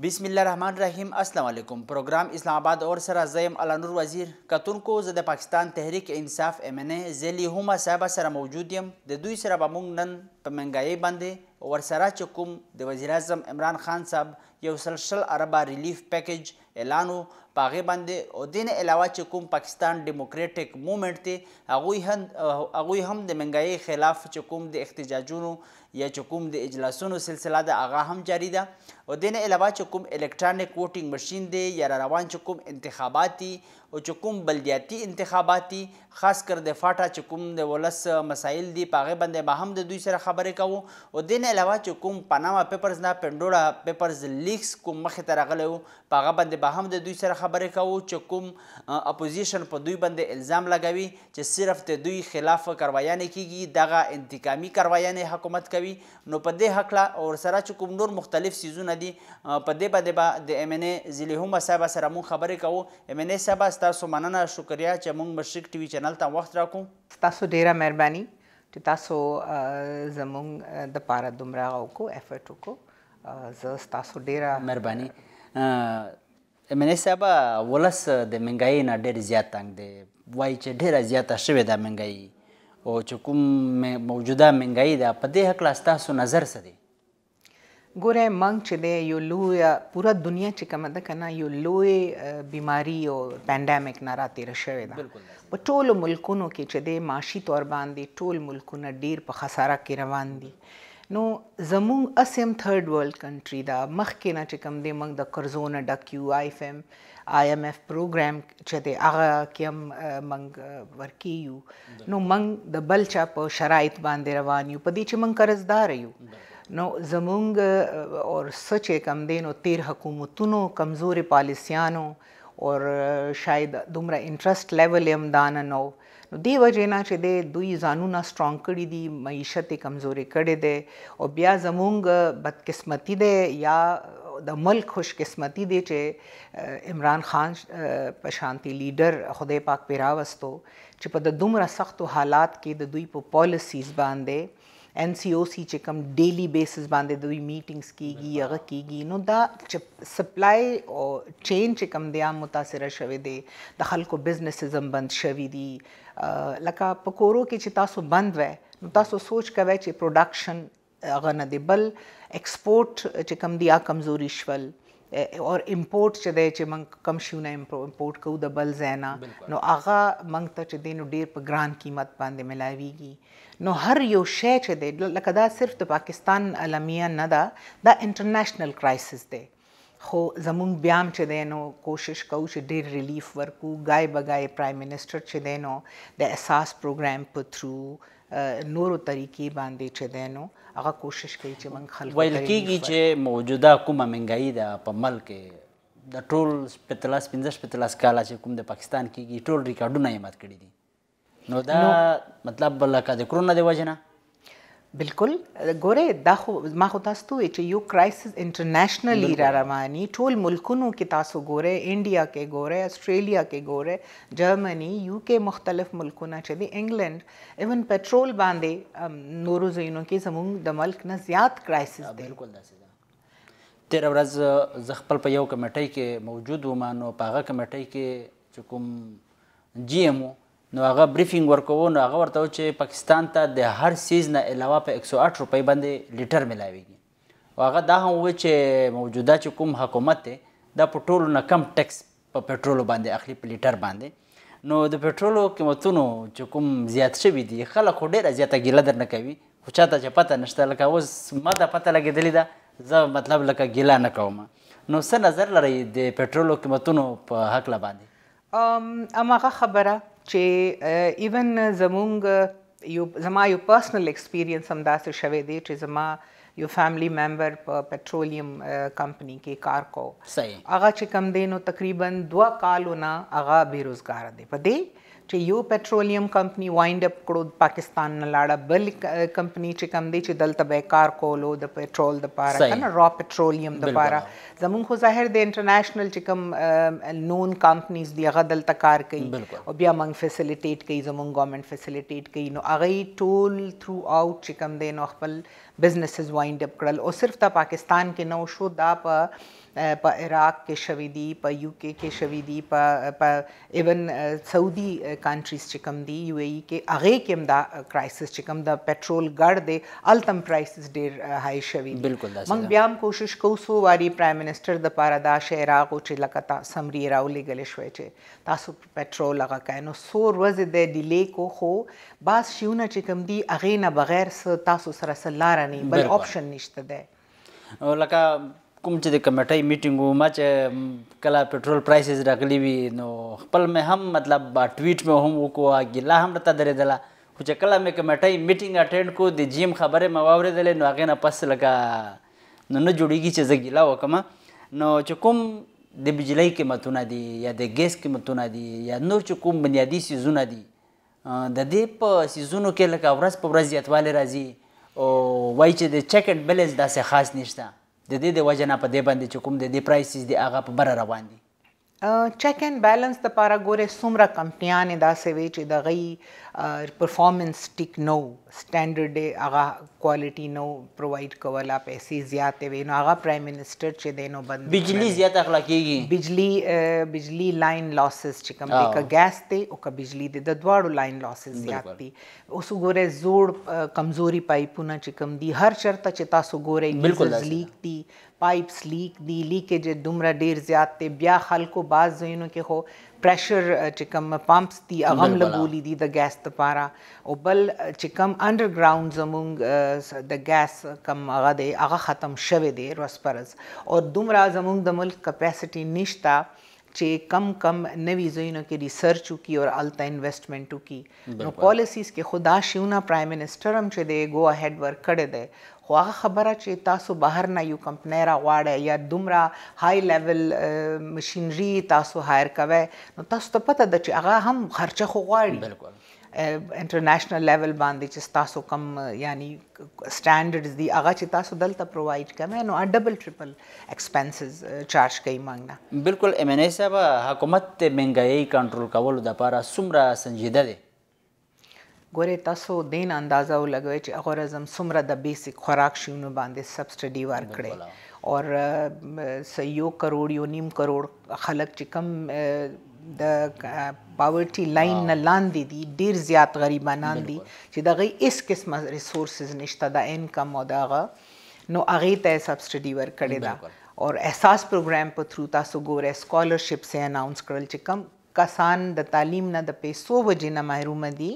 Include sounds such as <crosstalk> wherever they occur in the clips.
بسم الله الرحمن الرحیم अस्सलाम वालेकुम پروگرام اسلام آباد اور سره زیم الانور وزیر کتونکو زه د پاکستان تحریک انصاف ام ان ای زلی هما صاحب سره موجود یم د دوی سره به موږ نن په منګایي باندې ورسره چې کوم د وزیر اعظم عمران خان صاحب یو سلسل عربه ریلیف پیکج اعلان په هغې باندې او دین علاوه چې کوم پاکستان ډیموکریټک موومنټ دی هغوی هم هغوی هم د منګایۍ خلاف چې کوم د احتجاجونو یا چې کوم د اجلاسونو سلسله ده هغه هم جاری ده او دین علاوه چې کوم الکترانیک ووټینګ مشین دی یا روان چې کوم انتخابات دي او چې کوم بلدیاتي انتخابات دي خاص کر د فاټا چې کوم د ولس مسایل دي په هغې باندې به هم د دوی سره خبرې کوو او دې نه علاوه چې کوم پاناما پیپرز نه پنډوړه پیپرز لیکس کوم مخې ته راغلی و په هغه باندې به هم د دوی سره خبرې کوو چې کوم اپوزیشن په دوی باندې الزام لګوي چې صرف د دوی خلاف کاروایانې کیږي دغه انتقامي کاروایانې حکومت کوي نو په دې هکله او سره چې کوم نور مختلف سیزونه دي په دې باندې به د ام ان ای ذیلی هم صاحب سره مونږ خبرې کوو ام ان ای صاحب ستاسو مننه شکریا چې مونږ مشرق ټي وي چینل ته وخت راکو تاسو ډیره مهرباني چې تاسو زمونږ د پاره دومره او کو افورټ وکړو زه تاسو ډیره مهرباني ام ان سبا ولس د منګای نه ډېر زیات تنګ دی وای چې ډېر زیاته شوې ده منګای او چې کوم موجوده منګای ده په دې حق تاسو نظر څه دی ګوره منګ چې دی یو لوی پورا دنیا چې کومه ده کنه یو لوی بیماری او پینډامیک نه راتیر شوې ده په ټولو ملکونو کې چې دی معاشي تور باندې ټول ملکونه ډیر په خساره کې روان دي نو زمونږ اسیم تھرد ورلد کنټری دا مخکې نه چې کوم دی موږ د قرضونه ډک یو آی اف ایم آی ایم اف پروګرام چې دی هغه کې هم موږ ورکی یو نو موږ د بل چا په شرایط باندې روان یو په دې چې موږ قرضدار یو نو زمونږ اور سچ کم دی نو تیر حکومتونو کمزورې پالیسیانو اور شاید دومره انټرست لیول هم دان نه نو نو دی وجینا چې د دوی ځانونه سترونګ کړي دي معیشت کمزوري کړي دي او بیا زمونږ بدقسمتی ده یا د ملک خوش قسمتی دی چې عمران خان په شانتي لیډر خدای پاک پیرا وستو چې په دومره سختو حالات کې د دوی په پالیسیز باندې ان سی او سی چې کوم ډیلی بیسس باندې دوی میټینګز کیږي هغه کیږي نو دا سپلای او چین چې کوم دیا متاثر شوي دي د خلکو بزنسزم بند شوي دي لکه په کورو کې چې تاسو بند وای نو تاسو سوچ کوئ چې پروډکشن هغه نه دی بل ایکسپورټ چې کم دی آ کمزوري شول او امپورټ چې دی چې موږ کم شونه امپورټ کوو د بل زینا نو هغه موږ ته چې دینو ډیر په ګران قیمت باندې ملاويږي نو هر یو شی چې دی لکه دا صرف د پاکستان علمیه نه ده دا انټرنیشنل کرایسس دی خو زمونږ بیا هم چې دی نو کوشش کوو چې ډېر ریلیف ورکو ګای بګای پرایم منسټر چې دی نو د اساس پروګرام په تھرو نورو طریقې باندې چې دی نو هغه کوشش کوي چې موږ خلک ویل کېږي چې موجوده کومه منګایي ده په ملک کې د ټول پتلاس 15 پتلاس کالا چې کوم د پاکستان کې ټول ریکارډونه یې مات کړی دي نو دا مطلب بلکې د کرونا د وجنه بلکل ګوره دا خو ما خو تاسو ته چې یو کرایسس انټرنیشنلی را رواني ټول ملکونو کې تاسو ګوره انډیا کې ګوره استرالیا کې ګوره جرمني یو کې مختلف ملکونه چې دی انګلند ایون پټرول باندې نورو ځایونو کې زموږ د ملک نه زیات کرایسس دی بالکل داسې ده تیر ورځ زه خپل په یو کمیټۍ کې موجود وم نو په هغه کمیټۍ کې چې کوم جی ام او نو هغه بریفینګ ورکوو نو هغه ورته چې پاکستان ته د هر سیز نه علاوه په 108 روپۍ باندې لیټر ملاويږي او هغه دا هم و چې موجوده چې کوم حکومت دی دا په ټولو نه کم ټیکس په پټرولو باندې اخلي په لیټر باندې نو د پټرولو قیمتونو چې کوم زیات شوي دي خلک خو ډېره زیاته ګیله در نه کوي خو چاته چې پته نشته لکه اوس ما دا پته لګېدلې ده زه مطلب لکه ګیله نه کوم نو څه نظر لرئ د پټرولو قیمتونو په هکله باندې هماغه خبره چې ایون زمونږ یو زما یو پرسنل ایکسپیرینس هم داسې شوه دی چې زما یو فیملی ممبر په پټرولیم کمپنی کې کار کو صحیح هغه چې کم دینو تقریبا 2 کالونه هغه بیروزګار دی په دې چې یو پېټرولیم کمپنی وایند اپ کړو پاکستان نه لاړه بل کمپنی چې کم دی چې دلته به کار کولو د پېټرول د پاره کنه را پېټرولیم د پاره زمونږ خو ظاهر د انټرنیشنل چې کم نون کمپنیز دی هغه دلته کار کوي او بیا موږ فیسیلیټیټ کوي زمونږ ګورنمنت فیسیلیټیټ کوي نو هغه ټول ثرو اوټ چې کم دی نو خپل बिज़नेसिस वाइंड अप कयल उहो सिर्फ़ु था पाकिस्तान खे न उहो छो था प प इराक़ खे शवीदी प यू के खे शवीदी प प इवन सऊदी कंट्रीज़ चिकमदी यू ए ई के अगे किमदा क्राइसिस चिकमदा पेट्रोल गढ़ दे अलतम प्राइसिस डेर हाई शवीदी बिल्कुलु मंग ॿियाम कोशिश कौसो वारी प्राइम मिनिस्टर द पारादाश इराक़ ओचे लकता समरी राउली गलेश वेचे तासो पेट्रोल अगा कहनो सो रोज़ दे डिले को हो बास शिवना चिकमदी अगे न बगैर स तासो सरसल्लारा نه بل آپشن نشته دی لکه کوم چې د کمیټې میټینګو ما چې کله پټرول پرایسز راغلي وي نو خپل مې هم مطلب ټویټ مې هم وکړو ګیله هم راته درېدله خو چې کله مې کمیټې میټینګ اټینډ کو د جیم خبرې مې واورېدلې نو هغې نه پس لکه نو نه جوړېږي چې زه ګیله وکړم نو چې کوم د بجلی قیمتونه دي یا د ګیس قیمتونه دي یا نور چې کوم بنیادي څیزونه دي د دې په سیزونو کې لکه ورځ په ورځ زیاتوالی راځي او وای چې د چک اند بیلنس داسې خاص نشته د دې د وجه نه په دې باندې چې کوم د دې پرایسز دی هغه په بره روان دي چک اند بیلنس د پاره ګوره څومره کمپنیانې داسې وي چې د غي परफॉर्मेंस टिक न हो स्टैंडर्ड आगा क्वालिटी न प्रोवाइड कول आप ऐसी زیات وي نو هغه پرایم منسٹر چې دینو بند بجلی زیات اخلاقيږي بجلی بجلی لاين لاسز چې کوم دي کا ګاس ته او کا بجلی د دواړو لاين لاسز زیات دي اوس ګوره زوړ کمزوري پایپونه چې کوم دي هر چرته چې تاسو ګوره لیک دي پایپس لیک دي لیکیج دومره ډیر زیات دي بیا خلکو باز زینو کې هو پریشر چې کوم پمپس دي اغم لګولې دي د ګاس لپاره او بل چې کوم انډرګراوند زمونږ د ګاس کم هغه دی هغه ختم شوه دی روسپرز او دومره زمونږ د ملک کپاسټي نشتا چې کم کم نوی زوینو کې ریسرچ وکي او التا انویسټمنټ وکي نو پالیسیز کې خدا شیونه پرایم منسٹر هم چې دی گو اهډ ور کړی دی خو هغه خبره چې تاسو بهر نه یو کمپنی را غواړي یا دومره های لیول مشينري تاسو هایر کوي نو تاسو ته پته ده چې هغه هم خرچه خو غواړي بالکل انټرنیشنل لیول باندې چې تاسو کم یعنی سټانډرډز دی هغه چې تاسو دلته پروواید کوي نو ډبل ټریپل ایکسپنسز چارج کوي مانګنا بالکل ام ان ای صاحب حکومت ته مهنګایي کنټرول کول د لپاره سمره سنجیده دی ګوره تاسو دین اندازه ولګوي چې هغه زم سمره د بیسیک خوراک شیونو باندې سبسټډي ورکړي اور سيو کروڑ یو نیم کروڑ خلک چې کم د پاورټي لاين نه لاندې دي ډیر زیات غریبانان دي چې دغه هیڅ قسمه ریسورسز نشته د انکم او دغه نو هغه ته سبسټډي ورکړي دا اور احساس پروګرام په تھرو تاسو ګوره سکالرشپ سه اناونس کړل چې کم کسان د تعلیم نه د پیسو وجې نه محروم دي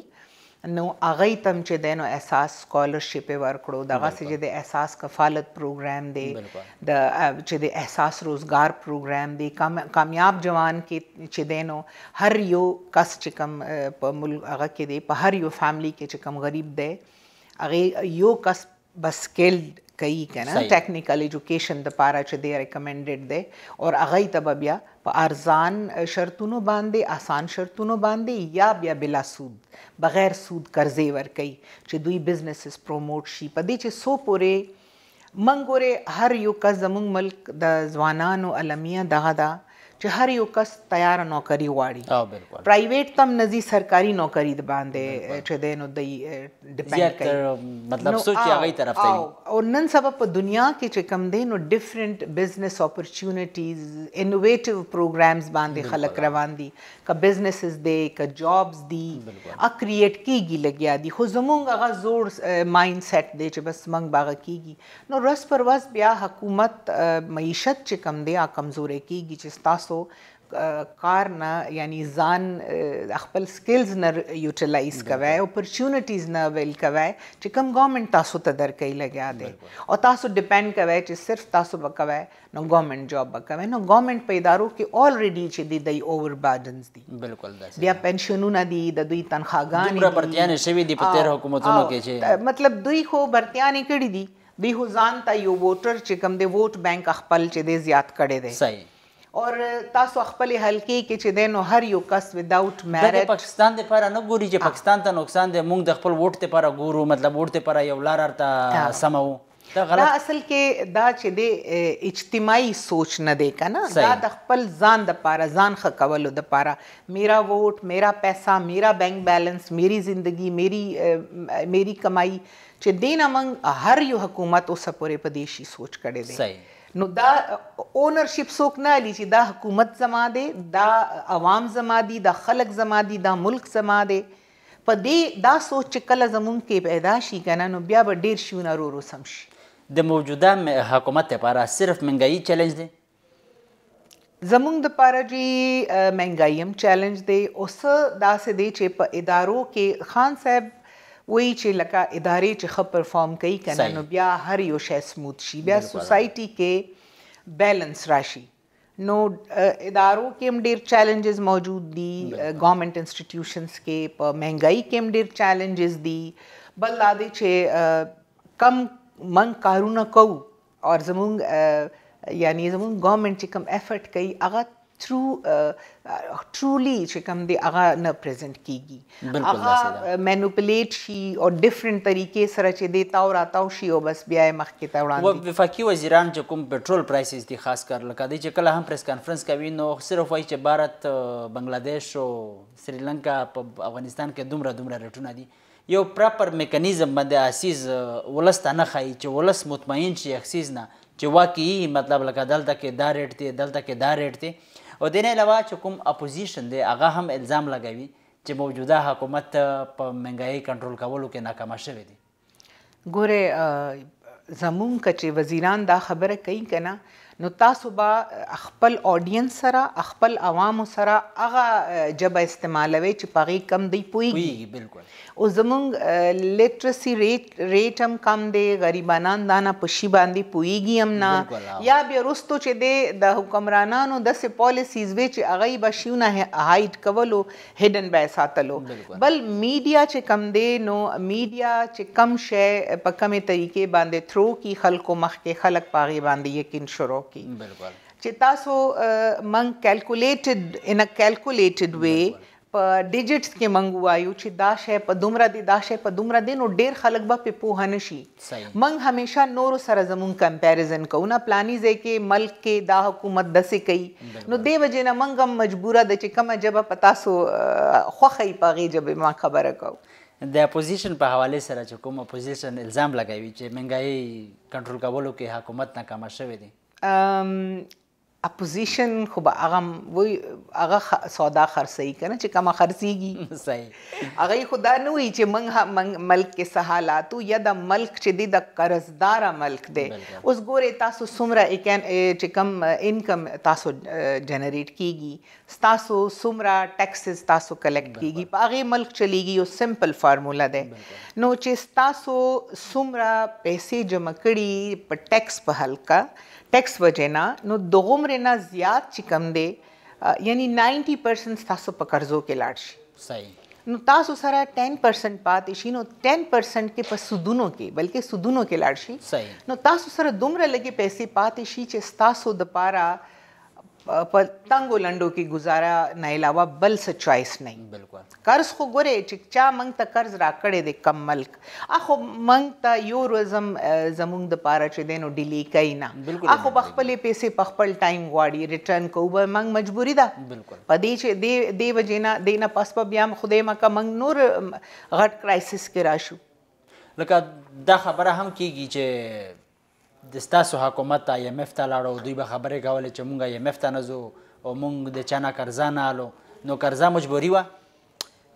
نو اغه تم چې دینو احساس سکالرشپ ورکړو دغه چې د احساس کفالت پروګرام دی د چې د احساس روزګار پروګرام دی کامیاب جوان کې چې دینو هر یو کس چې کم په ملک هغه کې دی په هر یو فاملی کې چې کم غریب دی هغه یو کس بس سکلډ کوي کنه ټیکنیکل এډوকেশন د پاره چې دی ریکمندډ دی او هغه تب بیا په ارزان شرطونو باندې آسان شرطونو باندې یا بیا بلا سود بغیر سود قرضې ور کوي چې دوی بزنسز پروموټ شي په دې چې سو پوره منګوره هر یو کا زمون ملک د ځوانانو علمیه دغه دا, دا چې هر یو کس تیار نوکری غواړي پرایویټ تم نزي سرکاري نوکری د باندې چې دینو د ډیپند کوي مطلب سوچ هغه طرف ته او نن سبب په دنیا کې چې کم دینو ډیفرنٹ بزنس اپورتونټیز انوویټیو پروګرامز باندې خلک روان دي کا بزنسز دی کا جابز دی ا کریټ کیږي لګیا دي خو زمونږ هغه زوړ مایند سیټ دی چې بس منګ باغ کیږي نو رس پرواز بیا حکومت معیشت چې کم دی ا کمزورې کیږي چې تاسو تاسو کار نه یعنی ځان خپل سکلز نه یوټیلایز کوي اپورتونټیز نه ویل کوي چې کوم ګورنمنت تاسو ته درکې لګیا دی او تاسو ډیپند کوي چې صرف تاسو وکوي نو ګورنمنت جاب وکوي نو ګورنمنت په ادارو کې الریډي چې دی د اوور بارډنز دي بالکل داسې بیا پنشنونه دي د دوی تنخواګانې دي برتیانې شوي دي په تیر حکومتونو کې چې مطلب دوی خو برتیانې کړې دي دوی خو ځان ته یو ووټر چې کوم دی ووټ بانک خپل چې دی زیات کړي دی صحیح اور تاسو خپل حلقې کې چې دینو هر یو کس وداوت میرټ د پاکستان د لپاره نه ګوري چې پاکستان ته نقصان دی موږ د خپل ووټ لپاره ګورو مطلب ووټ لپاره یو لار ارته سمو دا, دا اصل کې دا چې د اجتماعي سوچ نه دی کنه دا د خپل ځان د پاره ځان ښه کولو د پاره میرا ووټ میرا پیسہ میرا بینک بیلانس میری زندگی میری میری کمائی چې دین امنګ هر یو حکومت اوسه پورې په دیشي سوچ کړي دی صحیح نو دا اونرشپ څوک نه لې چې دا حکومت زما دی دا عوام زما دی دا خلک زما دی دا ملک زما دی په دې دا سوچ چې کله زمون کې پیدا شي کنه نو بیا به ډیر شونه رو رو سم شي د موجوده حکومت لپاره صرف منګایي چیلنج دی زمونږ د پاره جی مهنګایم چیلنج دی اوس دا سه دی چې په ادارو کې خان صاحب وای چې لکه ادارې چې خپ پرفارم کوي کنه نو بیا هر یو شی سموت شي بیا سوسايټي کې بیلانس راشي نو ادارو کې هم ډیر چیلنجز موجود دي ګورنمنت انسټیټیوشنز کې په مهنګای کې هم ډیر چیلنجز دي بل لا دي چې کم من کارونه کوو او زمونږ یعنی زمونږ ګورنمنت چې کم افورت کوي هغه through uh, truly چې کوم دی هغه نه پریزنت کیږي هغه مینیپولیټ شي او ډیفرنٹ طریقې سره چې دی تاو راتاو شي او بس بیا یې مخ کې تا وړاندې وفاقي وزیران چې کوم پټرول پرایسز دي خاص کر لکه دی چې کله هم پریس کانفرنس کوي نو صرف وایي چې بھارت بنگلاديش او سریلانکا په افغانستان کې دومره دومره رټونه دي یو پراپر میکانیزم باندې اسیز ولست نه خای چې ولس مطمئن شي اخسیز نه چې واقعي مطلب لکه دلته کې دا ریټ دی دلته کې دا ریټ دی او دین علاوه چې کوم اپوزیشن دی هغه هم الزام لګوي چې موجوده حکومت په منګای کنټرول کولو کې ناکام شوی دی ګوره زموږ کچې وزیران دا خبره کوي کنه نو تاسو به خپل اودینس سره خپل عوام سره هغه جبه استعمالوي چې پغی کم دی پويږي بالکل او زمونږ لیټرسي ریټ ریټ هم کم دی غریبانان دانه پشي باندې پويږي هم نه یا به رستو چې دی د حکمرانانو د سه پالیسیز وی چې هغه به شونه هایډ کولو هډن به ساتلو بل میډیا چې کم دی نو میډیا چې کم شې په کمه طریقې باندې تھرو کی خلکو مخ کې خلک پاغي باندې یقین شروع ورک کی بالکل چې تاسو منګ کیلکولیټډ ان ا کیلکولیټډ وی په ډیجټس کې منګ وایو چې دا شی په دومره دی دا شی په دومره دی نو ډیر خلک به په پوه نه شي منګ همیشه نور سره زمون کمپیریزن کوو نه پلاني ځای کې ملک کې دا حکومت دسې کوي نو دی وجه نه منګ هم مجبوره د چې کومه جبه پتا سو خوخی پغه جبه ما خبره کوو د اپوزیشن په حواله سره چې کوم اپوزیشن الزام لګوي چې منګای کنټرول کولو کې حکومت ناکامه شوې دي اپوزیشن خو به هغه وای هغه سودا خرڅي کنه چې کومه خرڅيږي صحیح هغه خدا نه وی چې منګ ملک کې سہالاتو یا د ملک چې د قرضدار ملک دی اوس ګوره تاسو سمره چې کم انکم تاسو جنریټ کیږي تاسو سمره ټیکسز تاسو کلیکټ کیږي په هغه ملک چلیږي یو سمپل فارمولا ده نو چې تاسو سمره پیسې جمع کړي په ټیکس په حلقه ටෙක්ස් वजह नो दोम रेना ज़्यादा चिकम दे यानी 90 परसेंट तासो पकड़ो के लाड़शी सही नो तासो सारा 10 परसेंट पात इशी नो 10 परसेंट के पास सुदूनों के बल्कि सुदूनों के लाड़शी सही नो तासो सारा दुमरा लगे पैसे पात इशी चे तासो दपारा پتنګو لنډو کې گزاره نه علاوه بل څه چوایس نه بالکل قرض خو ګوره چې چا منګ ته قرض راکړې د کم ملک اخو منګ ته یو روزم زمونږ د پاره چې دینو ډیلی کوي نه اخو بخپلې پیسې په خپل ټایم غواړي ریټرن کوو به منګ مجبوری ده بالکل په دې چې دی دی وجینا دینا پس په بیا خدای مکه منګ نور غټ کرایسس کې راشو لکه دا خبره هم کیږي چې د ستاسو حکومت ته ایم ایف ته لاړو دوی به خبرې کولې چې مونږ ایم ایف ته نه ځو او مونږ د چا نه قرضه نه الو نو قرضه مجبوري وه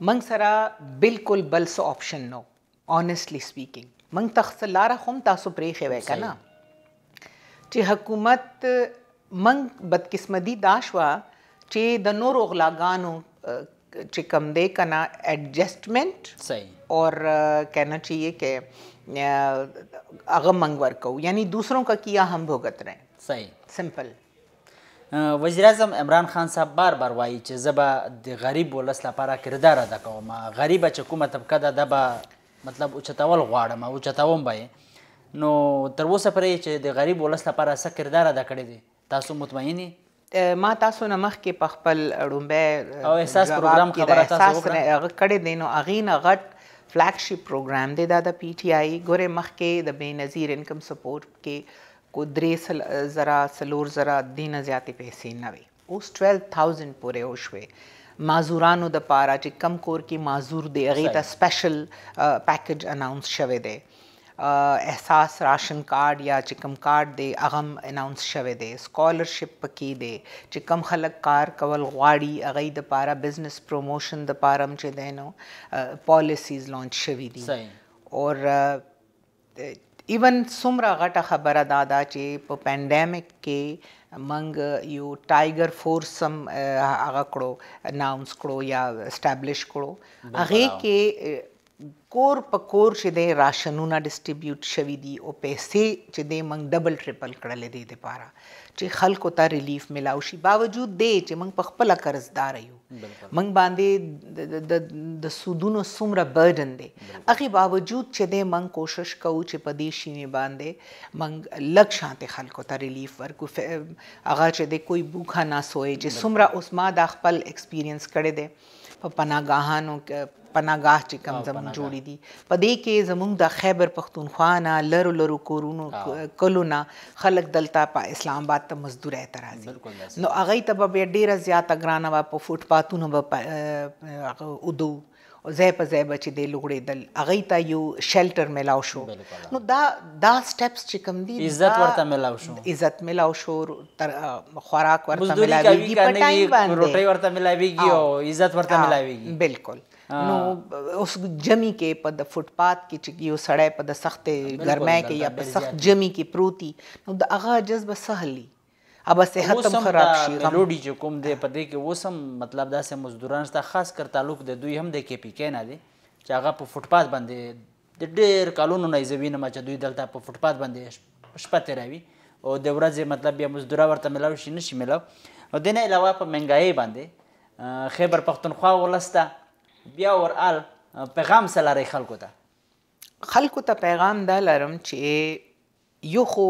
منګ سره بالکل بل سو آپشن نو آنیسټلی سپیکینګ منګ تخت لاره خوم تاسو پرې خوي کنه چې حکومت منګ بدقسمتی داشوا چې د نورو غلاګانو چې کم دې کنه ایڈجسٹمنٹ صحیح اور کہنا چاہیے کہ هغه منګ ورکو یعنی دوسروں کا کیا هم بھوگت رہے صحیح سمپل وزیر اعظم عمران خان صاحب بار بار وایي چې زه به د غریب ولس لپاره کردار ادا کوم غریبه چې کومه طبقه ده ده به مطلب اوچتول غواړم اوچتوم به یې نو تر اوسه پورې چې د غریب ولس لپاره څه کردار ادا کړی دی تاسو مطمئن ما تاسو نه مخکې په خپل ړومبی او احساس پروګرام خبره تاسو وکړه هغه کړې دی نو هغې نه غټ فلیگشپ پروګرام دی دا د پی ټی آی ګوره مخکې د بینظیر انکم سپورټ کې کو درې زرا سلور زرا دینه زیاتې پیسې نه وي اوس 12000 پورې او شوې مازورانو د پاره چې کم کور کې مازور دی هغه ته سپیشل پیکج اناونس شوه دی Uh, احساس راشن کارت یا چې کوم کارت دی هغه اناونس شوه دی سکالرشپ پکې دی چې کوم خلک کار کول غواړي هغه د پاره بزنس پروموشن د پاره هم چې دینو پالیسیز لانچ شوي دي اور ایون uh, سمرا غټه خبره دا دا چې په پینډیمک کې منګ یو ټایګر فورس سم هغه کړو اناونس کړو یا اسټابلیش کړو هغه کې کور په کور چې د راشنونه ډیسټریبیوټ شوي دي او پیسې چې د منګ ډبل ټریپل کړل دي د پاره چې خلکو ته ریلیف ملاو شي باوجود دی چې منګ په خپل قرضدار یو منګ باندې د سودونو سمره برډن دی هغه باوجود چې د منګ کوشش کوو چې په دې شینه باندې منګ لک شانته خلکو ته ریلیف ورکو هغه چې د کوئی بوخا نه سوې چې سمره اوس ما د خپل ایکسپیرینس کړي دي په پناګاهانو کې پناګاه چې کم زمون جوړې دي په دې کې زمونږ د خیبر پښتونخوا نه لرو لرو کورونو کلو نه خلک دلته په اسلام آباد ته مزدور اعتراض نو هغه ته به ډیره زیاته ګرانه وا په فوټ پاتونو به ادو او زه په ځای بچی دی لوړېدل اغه ته یو شیلټر ملاو شو نو دا دا سټپس چې کم دي عزت ورته ملاو شو عزت ملاو شو تر خوراک ورته ملاويږي په ټایم باندې روټي ورته ملاويږي او عزت ورته ملاويږي بالکل نو اوس جمی کې په د فوټپات کې چې یو سړی په د سختې ګرمای کې یا په سخت جمی کې پروتي نو د هغه جذبه سهلي اب صحت هم خراب شي ملوډي چې کوم دی په دې کې اوس هم مطلب داسې مزدوران شته خاص کر تعلق د دوی هم د کې پی کې نه دی چې هغه په فوټپات باندې د ډېر کالونو نه یې وینم چې دوی دلته په فوټپات باندې شپه تیروي او د ورځې مطلب بیا مزدوره ورته ملاو شي نشي ملاو او دینه علاوه په منګای باندې خیبر پختونخوا ولسته بیا ورال پیغام سلاري خلکو ته خلکو ته پیغام دا لرم چې یو خو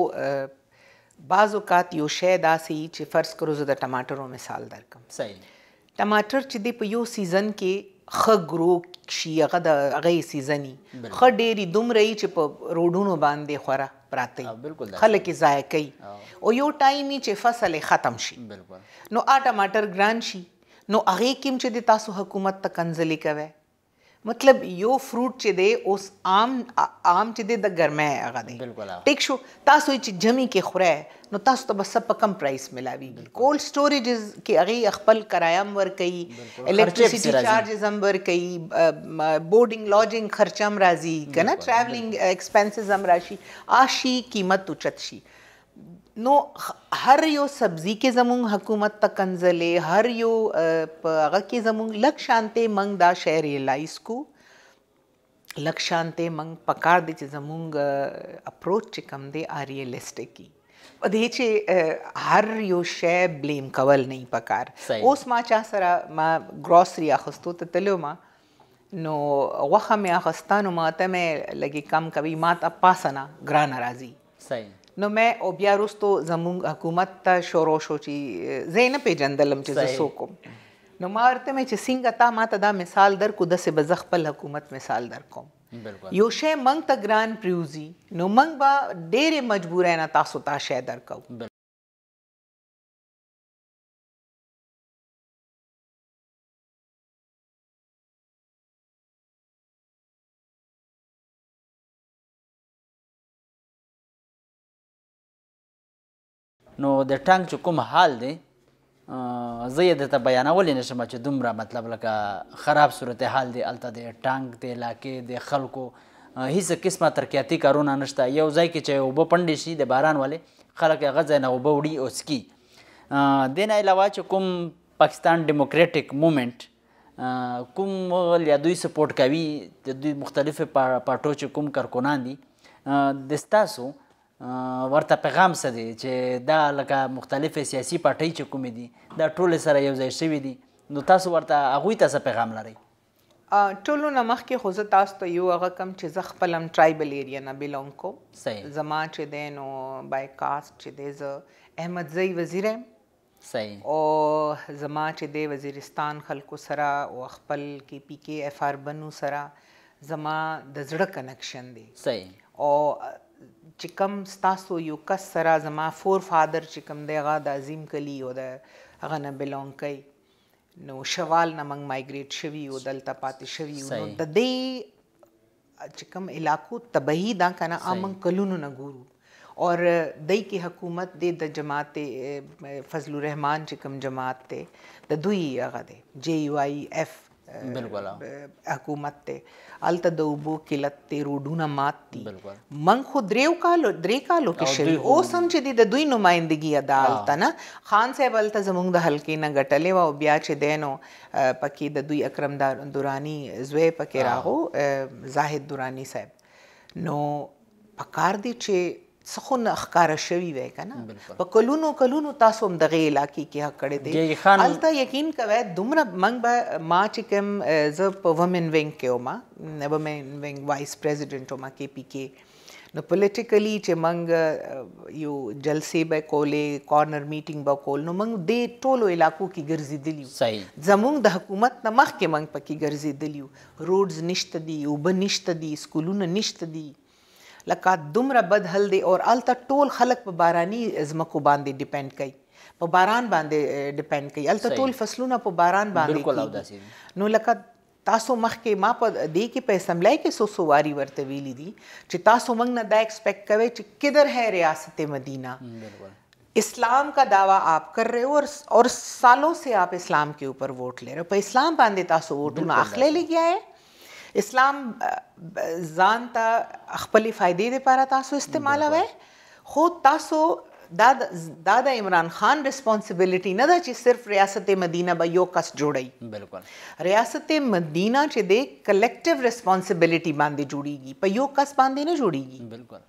بعض اوقات یو شی داسې چې فرض کړو زه د ټماټرو مثال درکم صحیح ټماټر چې دی په یو سیزن کې خ ګرو شي هغه د هغه سیزنی خ ډېری دومره چې په روډونو باندې خورا پراته بالکل خلک ضایع کوي او یو ټایمي چې فصل ختم شي بالکل نو ا ټماټر ګران شي نو هغه کوم چې د تاسو حکومت ته کنځلې کوي مطلب یو فروټ چې دی اوس عام عام چې دی د ګرمه هغه دی بالکل ټیک شو تاسو چې جمی کې خوره نو تاسو ته بس په کم پرایس ملاوي کولډ سٹوریج کې هغه خپل کرایم ور کوي الکتریسিটি چارجز هم ور کوي بورډینګ لوجینګ خرچم راځي کنه ټریولینګ ایکسپنسز هم راشي آشي قیمت اوچت شي نو هر یو سبزي کې زموږ حکومت تکنزلې هر یو هغه کې زموږ لک شانته منګ دا شهر ریلایز کو لک شانته منګ پکار دي چې زموږ اپروچ چې کم دی اریالستیک کی په دې چې هر یو شی بلیم کول نه پکار اوس ما چا سره ما ګروسري اخستو ته تلو ما نو وخه مې اخستانو ماته مې لګي کم کوي ماته پاسنه ګران راځي صحیح نو مې او بیا وروستو زموږ حکومت ته شروع شو چې زه نه پیژندلم چې زه څوک وم نو ما ورته مې چې څنګه تا ماته دا مثال درکو د سه بزخ خپل حکومت مثال درکوم بالکل یو شی منګ ته ګران پریوزی نو منګ با ډېرې مجبور نه تاسو ته شی درکو نو د ټنګ چې کوم حال دی زه یې درته بیانولی نه شم چې دومره مطلب لکه خراب صورتحال دی هلته د ټانک د علاقې د خلکو هیڅ قسمه ترقیاتي کارونه نشته یو ځای کې چې اوبه پنډې شي د باران ولې خلک هغه ځای نه اوبه وړي او څکي دې نه علاوه چې کوم پاکستان ډیموکریټک مومنټ کوم یا دوی سپورټ کوي د دوی مختلفې پارټو چې کوم کارکنان دي د ستاسو ورته پیغام څه دی چې دا لکه مختلفې سیاسي پارټۍ چې کومې دي دا ټولې سره یو ځای شوي دي نو تاسو ورته هغوی ته څه پیغام لرئ ټولو نه مخکې خو زه تاسو ته یو هغه کم چې زه خپل هم ټرایبل ایریا نه بیلونګ کوم زما چې دی نو بای کاست چې دی زه احمد زئی وزیر یم صحیح او زما چې دی وزیرستان خلکو سره او خپل کې پی کې اف آر بنو سره زما د زړه کنکشن دی صحیح او چې کم ستاسو یو کس سره زما فور فادر چې کم دی هغه د عظیم کلی او د هغه نه بلونګ کوي نو شوال نه موږ مایګریټ شوي او دلته پاتې شوي نو د دې چې کم علاقو تبهی دا کنه امن کلونو نه ګورو اور دای کی حکومت د د جماعت فضل الرحمن چې کم جماعت ته د دوی هغه دی جی یو ای اف بالکل حکومت ته الته د وبو قلت ته روډونه مات دي من خو دریو کالو درې کالو کې شوی او سم چې دي د دوی نمائندګي عدالت نه خان صاحب الته زمونږ د حلقې نه غټلې و بیا چې دینو پکې د دوی اکرم دورانی زوی پکې راغو زاهد دورانی صاحب نو پکار دي چې څخونه ښکارا شوی وای کنه په کلونو کلونو تاسو هم دغه علاقې کې حق کړی دی البته یقین کوي دومره منګ به ما چې کوم ز په ومن وینګ کې ومه ومن وینګ وایس پریزیدنت ومه کې پی کې نو پولیټیکلی چې منګ یو جلسې به کولې کارنر میټینګ به کول نو منګ دې ټولو علاقو کې ګرځېدلی صحیح زمونږ د حکومت نه مخکې منګ پکې ګرځېدلی روډز نشته دي اوبه نشته دي سکولونه نشته دي ලකා දුම්ර බදහල්දේ ඕර් අල්ත ටෝල් හලක් බාරානී 즈මකු බාන්දේ ඩිපෙන්ඩ් කයි බාරාන් බාන්දේ ඩිපෙන්ඩ් කයි අල්ත ටෝල් ෆස්ලුන ප බාරාන් බාන්දේ නු ලකා تاسو مخکې ما په دې کې په اسمبلی کې سو سو واری ورته ویلي دي چې تاسو موږ نه دا ایکسپیکټ کوي چې کدر ہے ریاست مدینہ इस्लाम का दावा आप कर रहे हो और और सालों से आप इस्लाम के ऊपर वोट ले रहे हो पर इस्लाम बांधे तासो वोट ना आखले ले गया है اسلام ځان ته خپل فائدې لپاره تاسو استعمالوي خو تاسو دا دا د عمران خان ریسپانسیبিলিټي نه ده چې صرف ریاست مدینه به یو کس جوړي بالکل ریاست مدینه چې د کلیکټیو ریسپانسیبিলিټي باندې جوړیږي په یو کس باندې نه جوړیږي بالکل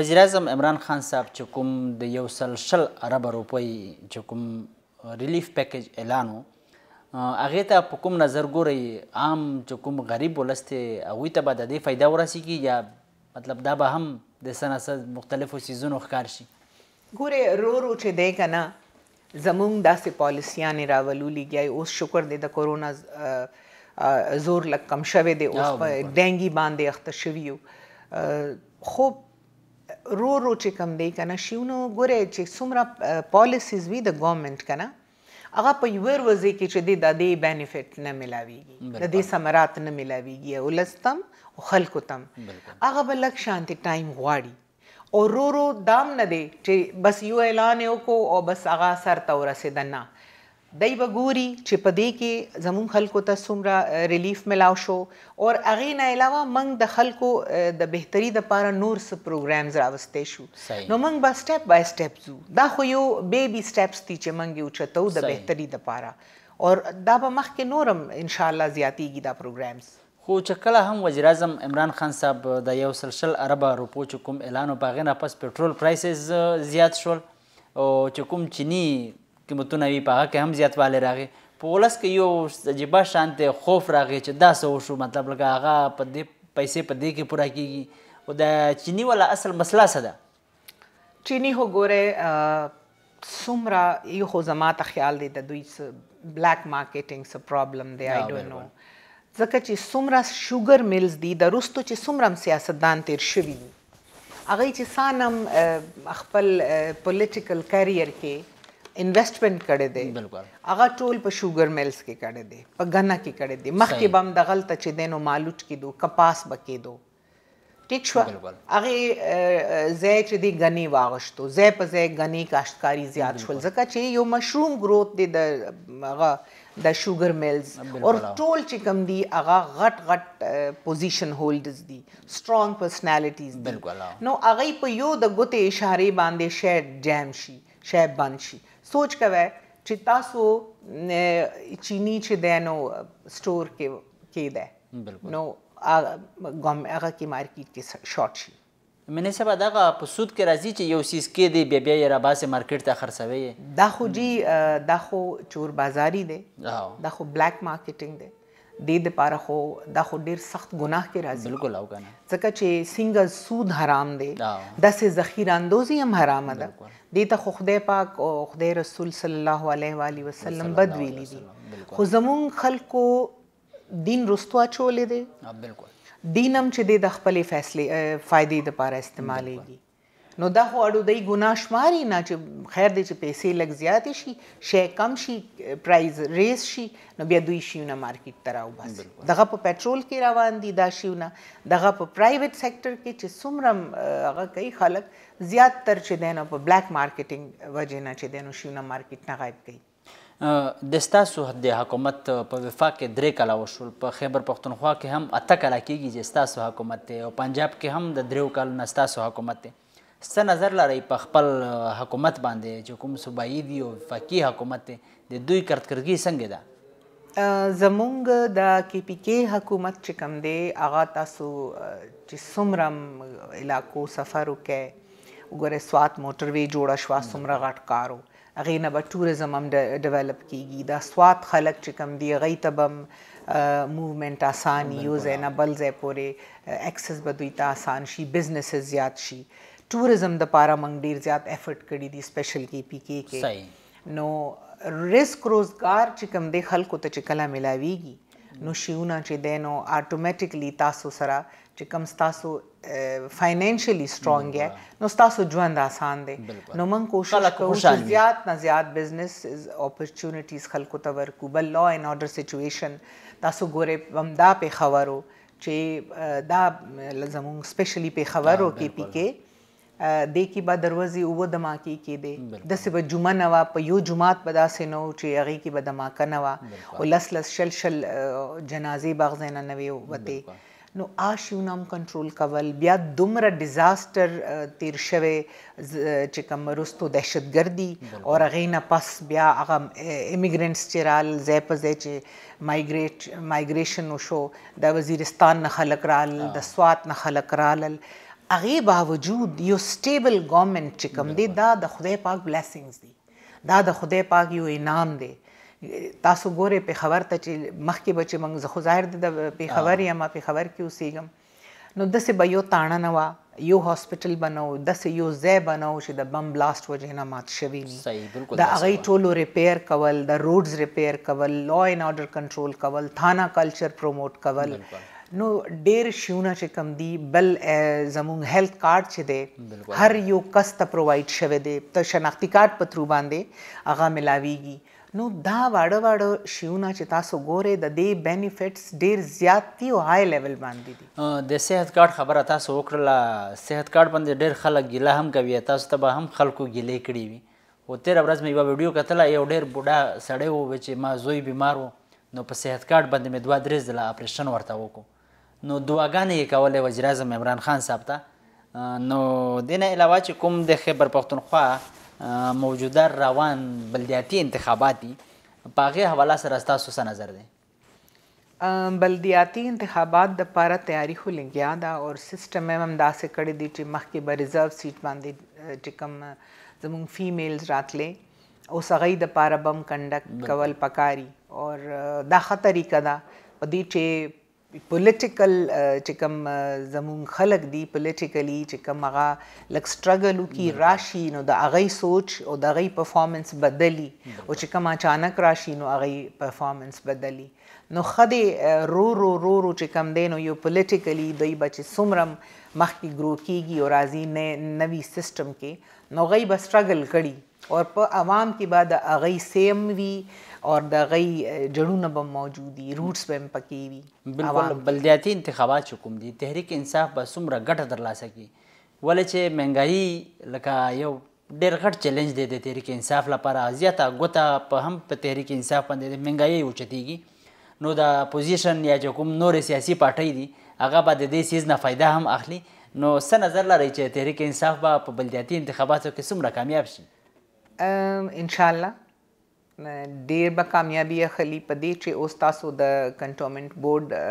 وزیر اعظم عمران خان صاحب چې کوم د یو سل شل ارب روپۍ چې کوم ریلیف پیکیج اعلان وکړ هغې ته په کوم نظر ګورئ عام چې کوم غریب ولس دی هغوی ته به د دې فایده ورسیږي یا مطلب دا به هم د څه نه څه مختلفو څیزونو ښکار شي ګورې رو رو چې دی که نه زمونږ داسې پالیسیانې راولولي یا اوس شکر دی د کرونا زور لږ کم شوی دی اوس په ډینګي باندې اخته شوي یو خو رو رو چې کم دی کنه شیونو ګوره چې څومره پالیسیز وي د ګورنمنت کنه هغه په یو ورځې کې چې د دې بینیفیټ نه ملاويږي د دې ثمرات نه ملاويږي ولستم او خلکو تم هغه بل شانتي ټایم غواړي او رو رو دام نه دی چې بس یو اعلان وکړو او بس هغه سر ته ورسېدنه دای بګوري چې په دې کې زمون خلکو ته څومره ریلیف ملاو شو او اغه نه علاوه موږ د خلکو د بهتري د لپاره نور څه پروګرامز راوستې شو نو موږ با سټپ بای سټپ زو دا خو یو بیبي سټپس دي چې موږ یو چتو د بهتري د لپاره او دا به مخکې نورم ان شاء الله زیاتیږي دا پروګرامز خو چې کله هم وزیر اعظم عمران خان صاحب د یو سلسل عرب روپو چې کوم اعلان وباغې نه پس پټرول پرایسز زیات شول او چې کوم چینی قیمتونه وي په هغه کې هم زیاتوالی راغی په ولس کې یو عجیبه شانته خوف راغی چې دا څه وشو مطلب لکه هغه په دې پیسې په دې کې پوره کیږي او د چینی والا اصل مسله څه ده چینی هو ګوره سمرا یو خو زما ته خیال دی د دوی بلیک مارکیټینګ څه پرابلم دی آی ډونټ نو ځکه چې سمرا شوګر ملز دي د روستو چې سمرم سیاستدان تیر شوی دي هغه چې سانم خپل پولیټیکل کیریر کې انویسټمنت کړي دي بالکل هغه ټول په شوګر میلز کې کړي دي په غنا کې کړي دي مخکې بم د غلطه چې دینو مالوچ کې دو کپاس بکې دو ټیک شو هغه زې چې دی غنی واغشتو زې په زې غنی کاشتکاری زیات شول ځکه چې یو مشروم گروث دی د هغه د شوګر میلز او ټول چې کم دی هغه غټ غټ پوزیشن هولډرز دی سترونګ پرسنالټیز بالکل نو هغه په یو د ګوتې اشاره باندې شې جام شي شې باندې شي سوچ کوي چې تاسو چینی چې د نو سٹور کې کې ده نو ګم هغه کې مارکیټ کې شارټ شي منه سبا دا په سود کې راځي چې یو سیس کې دی بیا بیا را باسه مارکیټ ته خرڅوي دا خو جی دا خو چور بازاري دی دا خو بلیک مارکیټینګ دی دې د پاره خو دا خو ډیر سخت ګناه کې راځي بالکل او کنه ځکه چې څنګه سود حرام دی د سه ذخیره اندوزی هم حرام ده دې ته خو خدای پاک او خدای رسول صلی الله علیه و علیه وسلم بد ویلی دي خو زمون خلکو دین رستوا چولې دي بالکل دینم چې د خپل فیصله فائدې لپاره استعمالېږي نو دا خو اړو دای ګنا شماري نه چې خیر دې چې پیسې لګ زیات شي شی کم شي پرایز ریس شي نو بیا دوی شیونه مارکیټ تراو بس دغه په پېټرول کې روان دي دا شیونه دغه په پرایویټ سېکټر کې چې څومره هغه کوي خلک زیات تر چې دینه په بلیک مارکیټینګ وجنه چې دینه شیونه مارکیټ نه غایب کوي د ستاسو د حکومت په وفاق کې درې کاله وشول په خیبر پښتونخوا کې هم اته کاله کېږي چې ستاسو حکومت دی او پنجاب کې هم د دریو کالو نه ستاسو حکومت دی څه نظر لرئ په خپل حکومت باندې چې کوم صوبایي دی او وفاقي حکومت دی د دوی کارتګردګي څنګه ده زمونږ د کی پی کې حکومت چې کوم دی هغه تاسو چې څومره علاقو سفر وکړي وګوره سوات موټر وی جوړه شوه څومره غټ کارو هغې نه به ټوریزم هم ډیولپ کیږي دا سوات خلک چې کوم دی هغې ته به موومنټ آسان یو ځای نه بل ځای پورې ایکسس به دوی ته آسان شي بزنسز زیات شي ټوریزم د پاره موږ ډیر زیات افورت کړی دی سپیشل کې پی کې کې صحیح نو ریسک روزګار چې کوم د خلکو ته چې کله ملاويږي نو شیونه چې دینو اټومیټیکلی تاسو سره چې کم تاسو فاینانشلی سترونګ یې نو تاسو ژوند آسان دی نو موږ کوشش کوو چې زیات نه زیات بزنس اپورتونټیز خلکو ته ورکو بل لا ان اورډر سچويشن تاسو ګوره بمدا په خبرو چې دا زموږ سپیشلی په خبرو کې پی کې د کې به دروازې او دماکی کې دي د سبا جمعه نوا په یو جمعات به داسې نو چې هغه کې به دماکه نوا او لس لس شل شل جنازې باغزنه نوي وته نو آشیونام کنټرول کول بیا دومره ډیزاستر تیر شوه چې کوم رستو دهشتګردي او هغه نه پس بیا هغه ایمیګرنټس چې رال زې په زې چې مایګریټ مایګریشن وشو د وزیرستان نه خلک رال د سوات نه خلک رال هغه باوجود یو سټیبل گورنمنت چې کوم دی دا د خدای پاک بلیسینګز دي دا د خدای پاک یو انعام دی تاسو ګوره په خبر ته چې مخکې بچ منځ زه خو ظاهر دي په خبر یا ما په خبر کې اوسېږم نو د سه بيو تاڼه نه وا یو هاسپټل بنو د سه یو ځای بنو چې د بم بلاست وجه نه مات شوي نه صحیح بالکل د هغه ټولو ریپیر کول د روډز ریپیر کول لا ان اورډر کنټرول کول تھانه کلچر پروموټ کول بالکل. نو ډیر شیونه چې کم دی بل زموږ هیلث کارت چې دی هر یو کس ته پرووایډ شوی دی ته شناختی کارت په ترو باندې هغه ملاویږي نو دا واړه واړه شیونه چې تاسو ګوره د دې بینیفټس ډیر زیات دي او های لیول باندې دي د صحت کارت خبره تاسو وکړه صحت کارت باندې ډیر خلک ګیله هم کوي تاسو ته به هم خلکو ګیلې کړي وي او تیر ورځ مې یو ویډیو کتله یو ډیر بوډا سړی و چې ما زوی بیمار و نو په صحت کارت باندې مې دوه درې ځله اپریشن ورته وکړو نو دعاګانې یې کولې وزیر اعظم عمران خان صاحب ته نو دینه علاوه چې کوم د خیبر پښتونخوا موجوده روان بلدیاتي انتخابات دي په هغې حواله سره ستاسو څه نظر دی بلدیاتی انتخابات د پاره تیاری خو لګیا دا او سیستم هم داسې کړی دی چې مخکې به ریزرو سیټ باندې چې کوم زموږ فیمیلز راتلې اوس هغې د پاره به هم کنډکټ کول پکاري او دا ښه طریقه ده په دې چې پولیټیکل چې کوم زمون خلک دی پولیټیکلی چې کوم هغه لک سټرګل کی راشي نو د هغه سوچ او د هغه پرفارمنس بدلی او چې کوم اچانک راشي نو هغه پرفارمنس بدلی نو خدي رو رو رو رو چې کوم دین یو پولیټیکلی دوی بچ سمرم مخکې کی ګرو کیږي او راځي نه نوی سیستم کې نو غي بس سټرګل کړي او په عوام کې بعد هغه سیم وی او د غي جړونه به موجودي روټس به پکې وي بالکل بلدیاتي انتخابات حکم دي تحریک انصاف به سمره ګټه ترلاسه کی ولې چې مهنګایي لکه یو ډېر غټ چیلنج دی د تحریک انصاف لپاره زیاته ګوته په هم په تحریک انصاف باندې مهنګایي اوچتېږي نو د اپوزیشن یا چې کوم نورې سیاسي پارټۍ دي هغه به د دې سیز نه فایده هم اخلي نو څه نظر لرئ چې تحریک انصاف به په بلدیاتي انتخاباتو کې څومره کامیاب شي ان شاء الله ډیر به کامیابی خلی په دې چې اوس تاسو د کنټونمنت بورډ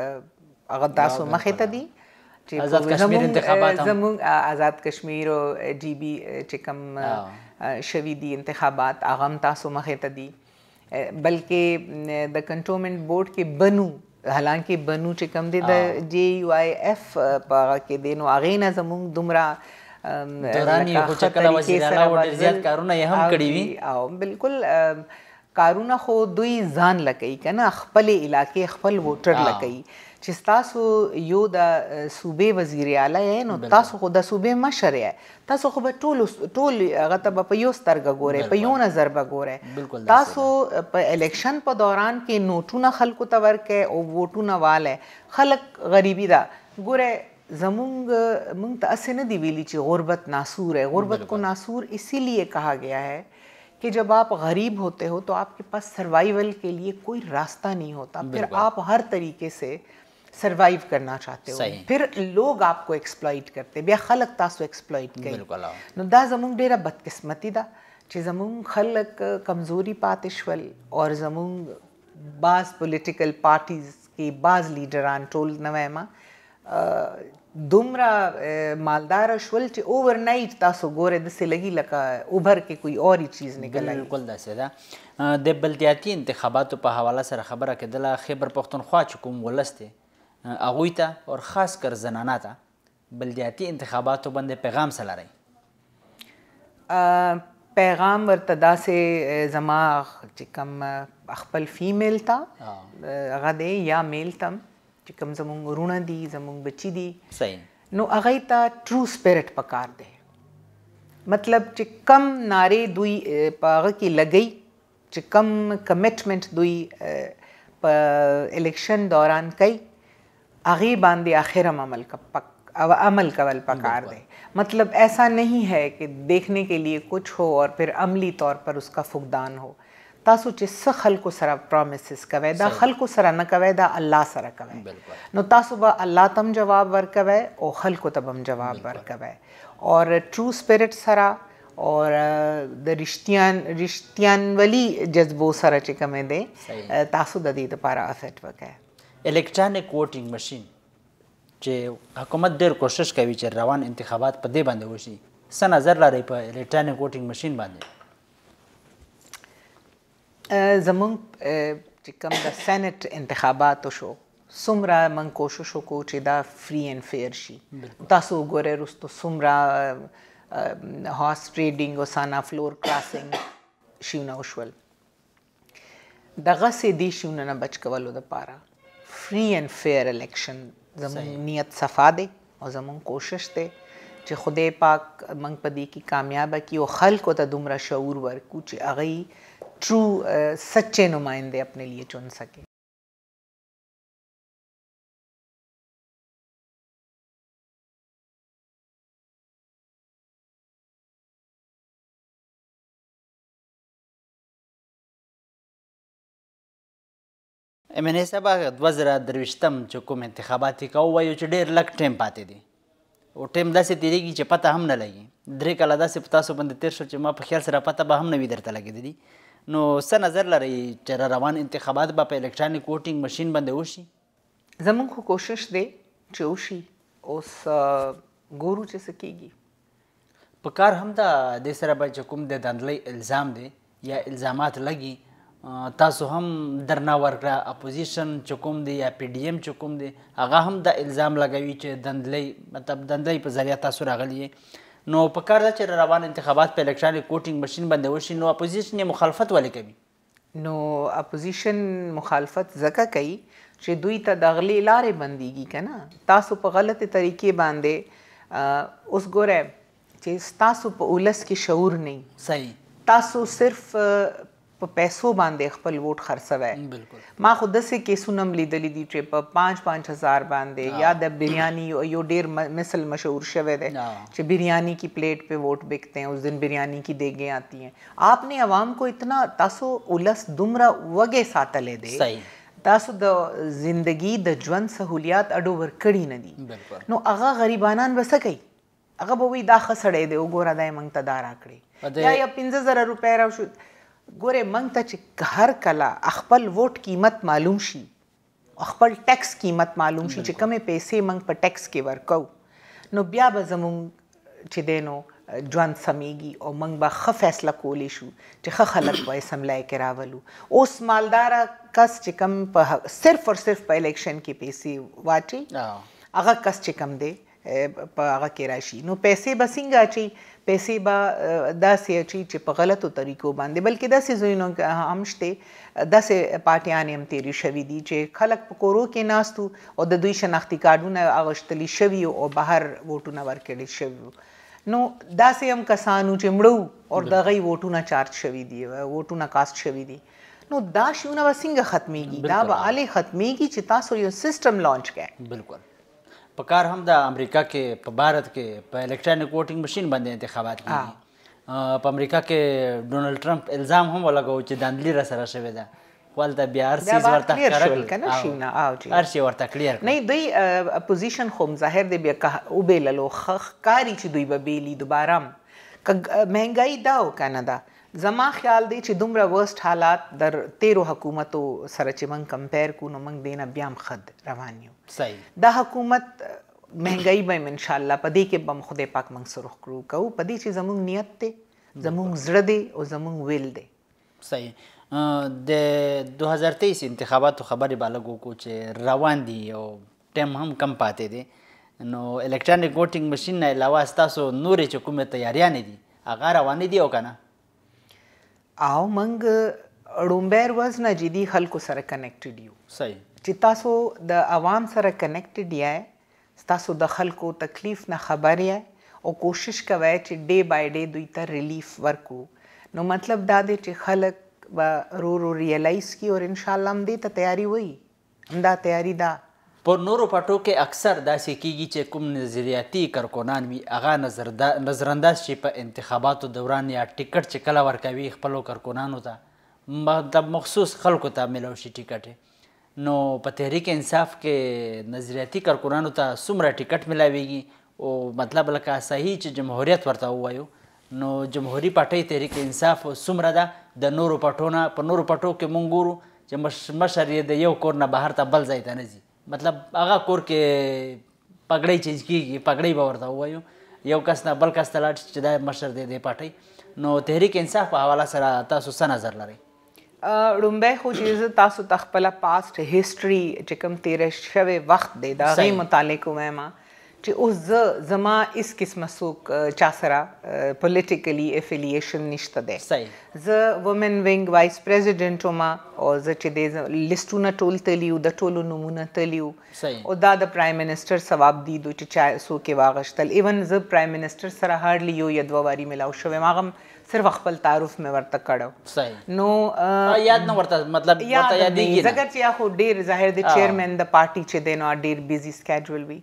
هغه تاسو مخې ته دي چې آزاد کشمیر انتخابات زمون آزاد کشمیر او جی بی چې کوم شوی دي انتخابات هغه تاسو مخې ته دي بلکې د کنټونمنت بورډ کې بنو حالانکه بنو چې کم دي د جی یو آی اف په کې دینو اغه نه زمون دومره دوران یو چې کله وزیرانه وړ زیات کارونه یې هم کړی وي او بالکل کارونه خو دوی ځان لکې کنه خپل علاقې خپل ووټر لکې چې تاسو یو د صوبې وزیر اعلی یې نو تاسو خو د صوبې مشر یې تاسو خو به ټول ټول غته په یو سترګه ګوره په یو نظر به ګوره تاسو په الیکشن په دوران کې نوټونه خلکو ته ورکې او ووټونه واله خلک غریبي دا ګوره زمونږ مونږ ته اسې نه دی ویلي چې غربت ناسور ہے غربت کو ناسور اسی لیے کہا گیا ہے कि जब आप गरीब होते हो तो आपके पास सर्वाइवल के लिए कोई रास्ता नहीं होता फिर आप हर तरीके से सर्वाइव करना चाहते हो फिर लोग आपको एक्सप्लॉइट करते खलक तासो एक्सप्लॉइट कर नुदा जमुंग डेरा बदकिस्मती दा चे जमुंग खलक कमज़ोरी पातिशवल और जमुंग बाज़ पॉलिटिकल पार्टीज़ के बाज़ लीडरान टोल नवैमा دومره مالدار شول چې اوور نایټ تاسو ګوره د سلګي لکه اوبر کې کوئی اوري چیز نکلای بالکل داسې ده د بلدیاتي انتخاباتو په حواله سره خبره کېدله خیبر پښتونخوا چې کوم ولسته اغوی ته او خاص کر زنانه ته بلدیاتي انتخاباتو باندې پیغام سلاري پیغام ورته داسې زما چې کم خپل فیمیل تا هغه دی یا میل تم چې کوم زمون ورونه دي زمون بچي دي صحیح نو هغه تا ټرو سپیرټ پکار دی مطلب چې کم ناره دوی پاغه کې لګی چې کم کمټمنټ دوی په الیکشن دوران کوي هغه باندې اخر عمل کا پک अब अमल कवल पकार दे मतलब ऐसा नहीं है कि देखने के लिए कुछ हो और फिर अमली तौर पर उसका फुकदान हो تاسو چې څه خلکو سره پرومیسز کوي دا خلکو سره نه کوي دا الله سره کوي نو تاسو به الله تم جواب ورکوي او خلکو ته هم جواب ورکوي او ټرو سپیرټ سره اور د رښتیان رښتیان ولی جذبو سره چې کومه ده تاسو د دې لپاره افیکټ وکړي الکترونیک ووټینګ ماشين چې حکومت ډیر کوشش کوي چې روان انتخابات په دې باندې وشي څه نظر لري په الکترونیک ووټینګ ماشين باندې زمونږ چې کوم د سېنات انتخاباته شو سمرا من کوشش وکړو چې دا فری اینڈ فیر شي تاسو وګورئ رستو سمرا هاس ټریډینګ او سانا فلور کراسینګ شیونه وشول دغه سي دي شیونه نه بچ کولو د پاره فری اینڈ فیر الیکشن زمون نیت صفا دی او زمون کوشش دی چې خدای پاک منګ پدی کی کامیاب کی او خلکو ته دومره شعور ورکو چې اغي ट्रू uh, सच्चे नुमाइंदे अपने लिए चुन सकें ام ان سبا 2023م چې کوم انتخاباتي کو وایو چې ډیر لک ټیم پاتې دی او ټیم داسې تیریږي چې پته هم نه لګي درې کاله داسې په تاسو باندې تیر شو چې ما په خیال سره پته به هم نه وي درته لګېدلې نو څه نظر لرئ چې روان انتخابات به په الکترانیک ووټینګ مشین باندې وشي زمونږ خو کوشش دی چې وشي اوس ګورو چې څه کیږي په کار هم دا د سره به چې کوم د دندلۍ الزام دی یا الزامات لګي تاسو هم درنا ورکړه اپوزیشن چې کوم دی یا پی ډی ایم چې کوم دی هغه هم دا الزام لګوي چې دندلۍ مطلب دندلۍ په ذریعه تاسو راغلی یې نو په کار ده چې روان انتخابات په الیکټرانیک ووټینګ ماشین باندې وشي نو اپوزیشن مخالفت ولې کوي نو اپوزیشن مخالفت ځکه کوي چې دوی ته د غلې لارې بنديږي کنه تاسو په غلطه طریقې باندې اوس ګوره چې تاسو په اولس کې شعور نه صحیح تاسو صرف په پیسو باندې خپل ووټ خرڅوي بالکل ما خود سه کیسونه لیدلې دي چې په 5 5000 باندې یا د بریانی یو ډیر مثل مشهور شوه دی چې بریانی کی پلیٹ पे ووٹ बिकते हैं उस दिन बिरयानी की देगें आती हैं आपने आवाम को इतना तासो उलस दुमरा वगे ساتلې دی صحیح تاسو د زندگی د ژوند سہولیات اډو ور کړی نه دي نو هغه غریبانان وسه کوي هغه به وی دا خسړې دی وګوره دای مونږ ته دارا کړی یا 15000 روپۍ راو شو ګوره منګ ته چې هر کله خپل ووټ قیمت معلوم شي خپل ټیکس قیمت معلوم شي چې کومه پیسې منګ په ټیکس کې ورکو نو بیا به زمونږ چې دینو ژوند سميږي او منګ به ښه فیصله کولی شو چې ښه خلک به سملای کې راولو اوس مالدار کس چې کم په صرف او صرف په الیکشن کې پیسې واچي هغه کس چې کم دی په هغه کې راشي نو پیسې بسنګ اچي پیسې با داسې اچي چې په غلطو طریقو باندې بلکې داسې زینو هم شته داسې پارټیان هم تیری شوي دي چې خلک په کورو کې ناستو او د دوی شناختی کارډونه اغشتلی شوي او بهر ووټونه ورکړي شوي نو داسې هم کسانو چې مړو او دغه ووټونه چارج شوي دي ووټونه کاست شوي دي نو دا شیونه وسنګ ختميږي دا به علي ختميږي چې تاسو یو سیستم لانچ کړئ بالکل په کار هم د امریکا کې په بھارت کې په الکترونیک ووټینګ ماشين باندې انتخابات کیږي په امریکا کې ډونلډ ټرمپ الزام هم ولګو چې داندلی را سره شوی ده ولته بیا هر څه ورته کړل کنه شینا او جی هر څه ورته کلیر نه دوی پوزیشن خو ظاهر دی بیا او بیللو خکاری چې دوی به بیلی دوباره مهنګای داو کنه دا زما خیال دی چې دومره ورست حالات در 13 حکومتو سره چې من کمپیر کو نو من دینه بیا هم خد روان یو صحیح د حکومت مهنګای به ان شاء الله پدې کې به خدای پاک موږ سره کړو کو پدې چې زموږ نیت ته زموږ زړه دی او زموږ ویل دی صحیح د 2023 انتخاباتو خبرې بالغو کو چې روان دي او ټیم هم کم پاتې دي نو الکترونیک ووټینګ ماشين نه علاوه تاسو نورې چې کومه تیاریان دي هغه روان دي او کنه او منګ رومبیر ورځ نه جدي خلکو سره کنیکټډ یو صحیح چې تاسو د عوام سره کنیکټډ یې تاسو د خلکو تکلیف نه خبر یې او کوشش کوي چې ډے بای ډے دوی ته ریلیف ورکو نو مطلب دا دی چې خلک به رو رو ریئلایز کی او ان شاء الله هم دې ته تیاری وي همدا تیاری ده په نورو پټو کې اکثر داسې کیږي چې کوم نظریاتي کارکونان وي هغه نظر نظرانداز چې په انتخاباتو دوران یا ټیکټ چې کله ورکوي خپلو کارکونانو ته مطلب مخصوص خلکو ته ملو شي ټیکټ نو په تحریک انصاف کې نظریاتي کارکونانو ته څومره ټیکټ ملاویږي او مطلب لکه صحیح چې جمهوریت ورته ووایو نو جمهوری پټۍ تحریک انصاف څومره ده د نورو پټونه په نورو پټو کې مونږ ګورو چې مشر یې د یو کور نه بهر ته بل ځای ته نه ځي مطلب هغه کور کې پګړۍ چینج کیږي پګړۍ به ورته ووایو یو کس نه بل کس ته لاړ چې دا مشر دی دی پټۍ نو تحریک انصاف په حواله سره تاسو څه نظر لرئ رومبه خو چې تاسو تخپل پاست هیستوري چې کوم تیر شوه وخت دی دا غي متعلق وایم چې اوس ز زما اس قسمه سوک چا سره پولیټیکلی افیلیشن نشته ده صحیح ز وومن وینګ وایس پریزیدنت وما او ز چې د لیستونه ټول تلیو د ټولو نمونه تلیو او دا د پرایم منسٹر ثواب دی دوی چې چا سو کې واغشتل ایون ز پرایم منسٹر سره هارلی یو یدواري ملاو شوم هغه صرف خپل تعارف مې ورته کړو صحیح نو یاد نه ورته مطلب ورته یاد دی زګر چې خو ډیر ظاهر دی چیرمن د پارټي چې دی نو ډیر بیزی سکیډول وی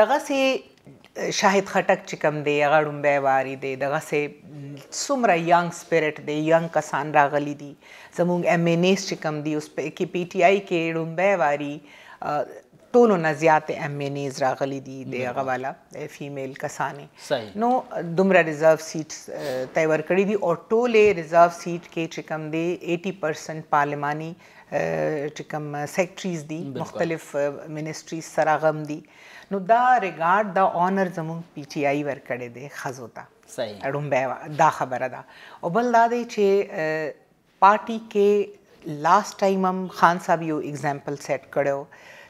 دغه سي شاهد خټک چې کم دی هغه ډومبه واری دی دغه سه څومره ینګ سپیریټ دی ینګ کسان راغلي دي زموږ ایم ان ایس چې کم دی اوس په کې پی ټی آی کې ډومبه واری ټولو نه زیات ایم این ایز راغلي دي د هغه والا فیمیل کسانې نو دومره ریزرو سیټس طی ورکړي دي او ټولې ریزرو سیټ کې چې کوم دی 80% پارلماني چې کوم سیکټریز دي مختلف منسټریز سره غم دي نو دا ریګارډ دا آنر زموږ پی ټی آی ورکړي دي خزو ته صحیح اډم دا خبره ده او بل دا دی چې پارټي کې لاست ټایم هم خان صاحب یو اگزامپل سیټ کړو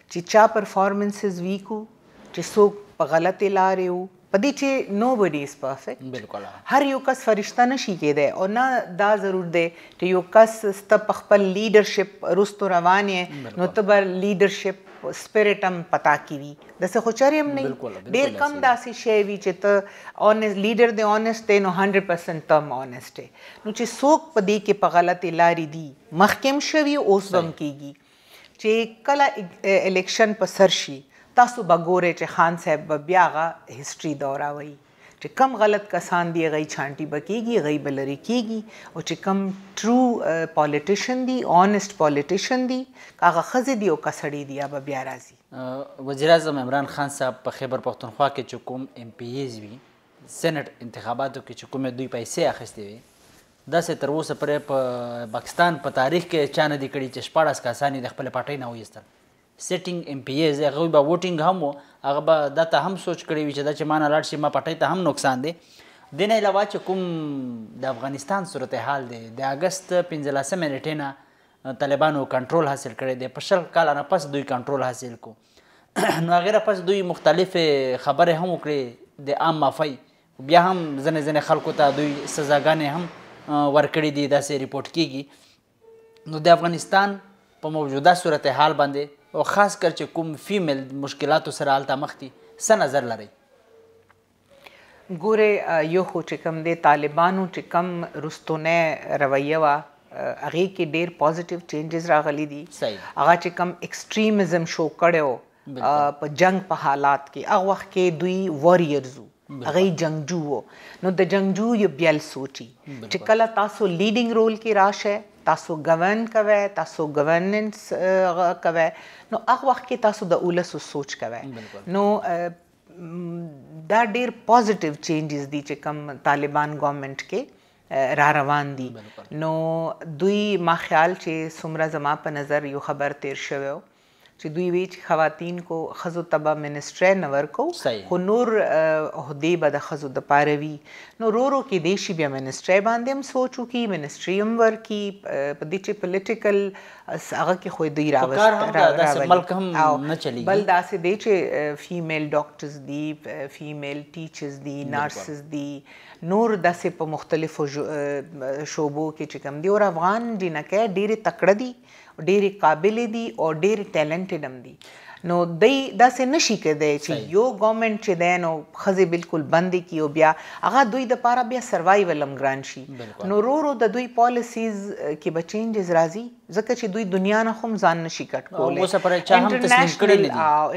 چې چا پرفارمنسز ویک وو چې څوک په غلطه لارې وو په دې چې نو بډي از پرفیکټ بالکل هر یو کس فرشتہ نشي کېده او نه دا ضرور دی چې یو کس ست خپل لیدرشپ رستو روانې نو تبر لیدرشپ سپیریټ هم پتا کیوي د څه خوچاري هم نه ډېر کم داسې شی وی چې ته اونست لیډر دی اونست دی نو 100% تم اونست دی نو چې څوک په دې کې په غلطه لاري دي مخکم شوی اوس هم کیږي چې کله الیکشن په سر شي تاسو به ګورئ چې خان صاحب بیا غا هیستوري دوراوي چې کم غلط کسان دی غي چانټي بکیږي غي بلری کیږي او چې کم ټرو پالیټیشن دی اونست پالیټیشن دی هغه خزه دی او کسړی دی به بیا راځي وزیر اعظم عمران خان صاحب په خیبر پختونخوا کې چې کوم ام پی ایز وی سېنات انتخاباتو کې چې کومه دوی پیسې اخیستې وي داسې تر اوسه پرې په پاکستان په تاریخ کې چا نه دي کړي چې شپاړس کسان یې د خپلې پارټۍ نه وایستل سیټینګ ایم پی ایز هغوی به ووټینګ هم و هغه به دا ته هم سوچ کړی وي چې دا چې ما نه لاړ شي ما پارټۍ ته هم نقصان دی د نه علاوه چې کوم د افغانستان صورتحال دی د اگست 15 نیټې نه طالبانو کنټرول حاصل کړی دی په شل کال نه پس دوی کنټرول حاصل کو <clears throat> نو هغه پس دوی مختلف خبره هم وکړي د عام مافي بیا هم ځنې ځنې خلکو ته دوی سزاګانې هم ورکړي دي داسې ریپورت کیږي نو د افغانستان په موجوده صورتحال باندې او خاص کر چې کوم فیمیل مشکلاتو سره حالت مخ دي څه نظر لري ګوره یو خو چې کوم د طالبانو چې کوم رستونه رویه وا هغه کې ډېر پوزټیو چینجز راغلي دي هغه چې کوم ایکستریمزم شو کړو په جنگ په حالات کې هغه وخت کې دوی وریرز وو هغه جنگجو وو نو د جنگجو یو بیل سوچي چې کله تاسو لیډینګ رول کې راشه تاسو گورن کوي تاسو گورننس کوي نو هغه وخت کې تاسو د اولس سوچ کوي نو دا ډیر پوزټیو چینجز دي چې کم طالبان گورنمنت کې را روان دي نو دوی ما خیال چې سمرا زما په نظر یو خبر تیر شوو چې دوی وی چې خواتین کو خزو تبا منسټری نور کو خو نور عہدی به د خزو د پاروي نو رورو کې دیشي بیا منسټری باندې هم سوچو کې منسټری هم ورکی په دې چې پولیټیکل هغه کې خو دوی راوست ملک هم نه چلی بل داسې دی چې فیمیل ډاکټرز دی فیمیل ټیچرز دی نرسز دی نور داسې په مختلفو شوبو کې چې کوم دی او افغان جنکه ډیره تکړه دي ډېرې قابلیت دي او ډېر ټیلنټډ هم دي نو دای داسې نشي کېدای چې یو ګورنمنت چې ده نو خزه بالکل بند کی او بیا هغه دوی د پاره بیا سروایول هم ګران شي نو رورو د دوی پالیسیز کې به چینجز راځي ځکه چې دوی دنیا نه هم ځان نشي کټ کولای اوس پر چا هم تسلیم کړي دي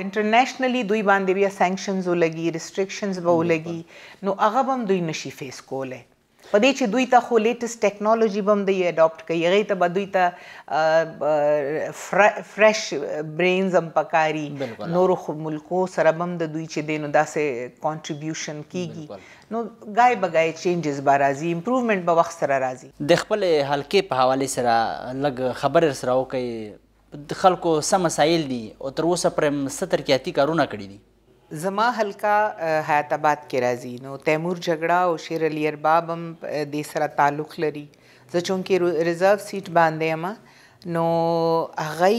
انټرنیشنلی دوی باندې بیا سانکشنز ولګي ریستریکشنز به ولګي نو هغه هم دوی نشي فیس کولای په دې چې دوی ته خو لیټست ټیکنالوژي بم دی اډاپټ کوي هغه ته به دوی ته فرش برینز هم پکاري نور ملکو سره بم د دوی چې دینو داسې کانټریبیوشن کیږي نو غای بغای چینجز به راځي امپروومنت به وخت سره راځي د خپل حلقې په حواله سره لګ خبر سره وکي خلکو سم مسایل دي او تر اوسه پر ستر کیاتی کارونه کړی دي زما حلقه حیات آباد کې راځي نو تیمور جګړه او شیر علي ارباب هم دې سره تعلق لري زه چونکې ریزرو سیټ باندې یم نو هغه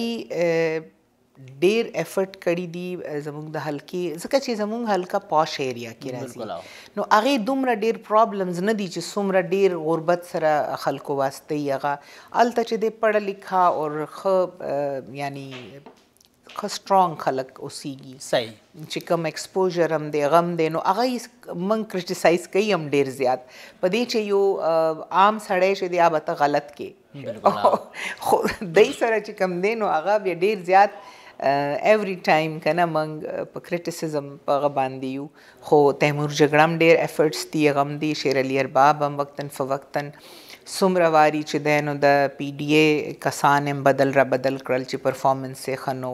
ډیر افورت کړی دی زموږ د حلقې ځکه چې زموږ حلقه پاش ایریا کې راځي نو هغه دومره ډیر پرابلمز نه دي چې څومره ډیر غربت سره خلکو واسطه یې هغه الته چې د پړه لیکا او خ یعنی خسترونګ خلک اوسېږي صحیح چې کوم ایکسپوجر هم دی غم دی نو هغه من کرټیسایز کوي هم ډیر زیات په دې چې یو عام سړی چې دی هغه ته غلط کې خو دای سره چې کم دی نو هغه بیا ډیر زیات ایوری ټایم کنه موږ په کرټیسزم په غ باندې یو خو تیمور جګړم ډیر افورټس دی غم دی شیر علي ارباب هم وقتن فوقتن سمره واری چې دینو د پی ډی اے کسان هم بدل را بدل کړل چې پرفارمنس یې خنو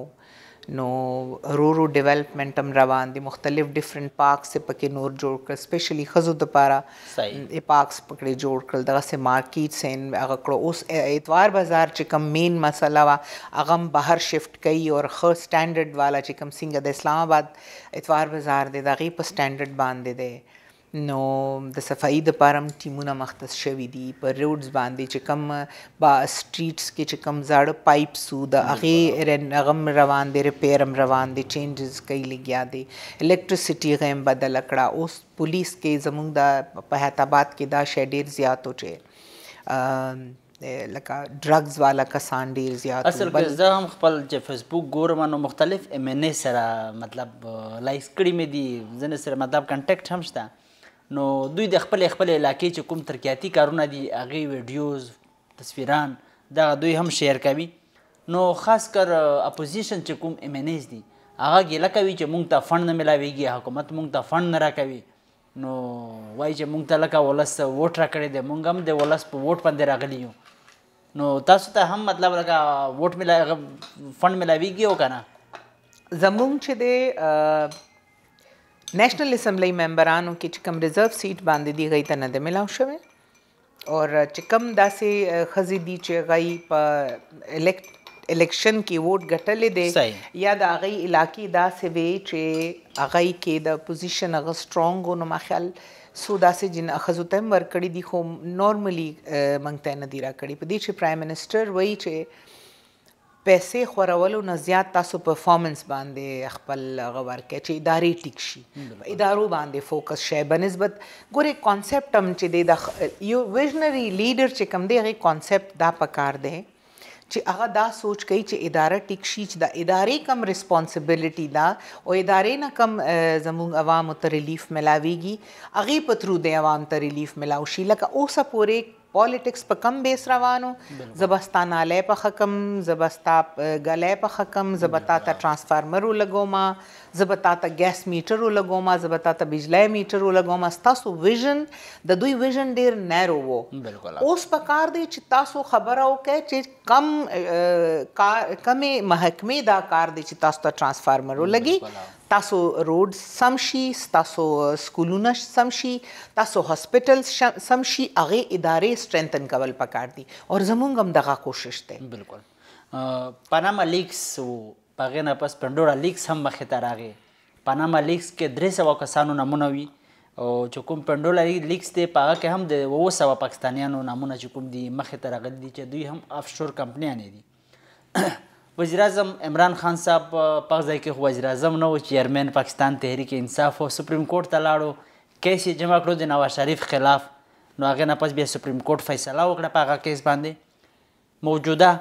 نو رورو ډیولپمنټ هم روان دي مختلف ډیفرنٹ پارکس پکې نور جوړ کړ سپیشلی خزو د پاره ای پارکس پکې جوړ کړ دغه سه مارکیټس ان هغه کړو اوس اتوار بازار چې کوم مین مسله وا هغه بهر شفت کړي او خو سټانډرډ والا چې کوم څنګه د اسلام آباد اتوار بازار دی دغه په سټانډرډ باندې دی نو د صفائی د پارم ټیمونه مختص شوی دي په روډز باندې چې کم با سټریټس کې چې کم زاړه پایپ سو د هغه رغم روان دي ریپیرم روان دي چینجز کوي لګیا دي الکتریسټي غیم بدل کړه اوس پولیس کې زمونږ د په هیتاباد کې دا شډیر زیات و چې لکه ډرګز والا کسان ډیر زیات اصل کې زه هم خپل چې فیسبوک ګورم نو مختلف ام ان سره مطلب لایس کړی مې دي ځنه سره مطلب کانټیکټ هم شته نو دوی د خپل خپل علاقې چې کوم ترکیاتی کارونه دي هغه ویډیوز تصویران دا دوی هم شیر کوي نو خاص کر اپوزیشن چې کوم ایم ان ایس دي هغه ګیله کوي چې مونږ ته فند نه ملاويږي حکومت مونږ ته فند نه راکوي نو وای چې مونږ ته لکه ولس ووټ راکړی دی مونږ هم د ولس په ووټ باندې راغلی یو نو تاسو ته هم مطلب لکه ووټ ملا فند ملاويږي او کنه زمونږ چې دی نېشنل اسمبلی ممبرانو کې چې کوم ریزرو سیټ باندې دی غي ته نه د ملاو شوه او چې کوم داسې خزي دي چې غي په الیکټ الیکشن کې ووټ غټلې دي یا د هغه علاقې داسې وي چې هغه کې د پوزیشن هغه سترونګ او نو مخال سو داسې جن اخذو تم ورکړي دي خو نورمالي منګته نه دی را کړی په دې چې پرایم منسٹر وایي چې پیسې خورولو نه زیات تاسو پرفارمنس باندې خپل غور کې چې ادارې ټیک شي ادارو باندې فوکس شي بنسبت ګوره کانسپټ هم چې د یو ویژنری لیډر چې کوم دی هغه کانسپټ دا پکار دی چې هغه دا سوچ کوي چې اداره ټیک شي چې د ادارې کم responsibility دا او ادارې نه کم زموږ عوام ته ریلیف ملاويږي هغه په ترو د عوام ته ریلیف ملاوي شي لکه اوسه پوره پالیټکس په کم بیس روانو زبستانه لای په حکم زبستا غلای په حکم زبتا ته ترانسفارمر لګوما زبتا ته ګیس میټر ولګوم زبتا ته بجلی میټر ولګوم تاسو ویژن د دوی ویژن ډیر نارو وو بالکل اوس په کار دی چې تاسو خبره وکړي چې کم کم محکمې دا کار دی چې تاسو ته ترانسفارمر ولګي تاسو روډ سمشي تاسو سکولونه سمشي تاسو هسپټل سمشي هغه ادارې سترنتن کول پکار دي او زمونږ هم دغه کوشش ده بالکل پاناما لیکس په هغې نه پس پنډوړه لیکس هم مخې ته راغې په نامه لیکس کې درې سوه کسانو نومونه وي او چې کوم پنډوړه لیکس دی په هغه کې هم د اووه سوه پاکستانیانو نامونه چې کوم دي مخې ته راغلي دي چې دوی هم افشور کمپنیانې دي <coughs> وزیر اعظم عمران خان صاحب په ځای کې وزیر اعظم نه و چیرمن پاکستان تحریک انصاف او سپریم کورټ ته لاړو کیس یې جمع کړو د نواز شریف خلاف نو هغه نه پس بیا سپریم کورټ فیصله وکړه په هغه کیس باندې موجوده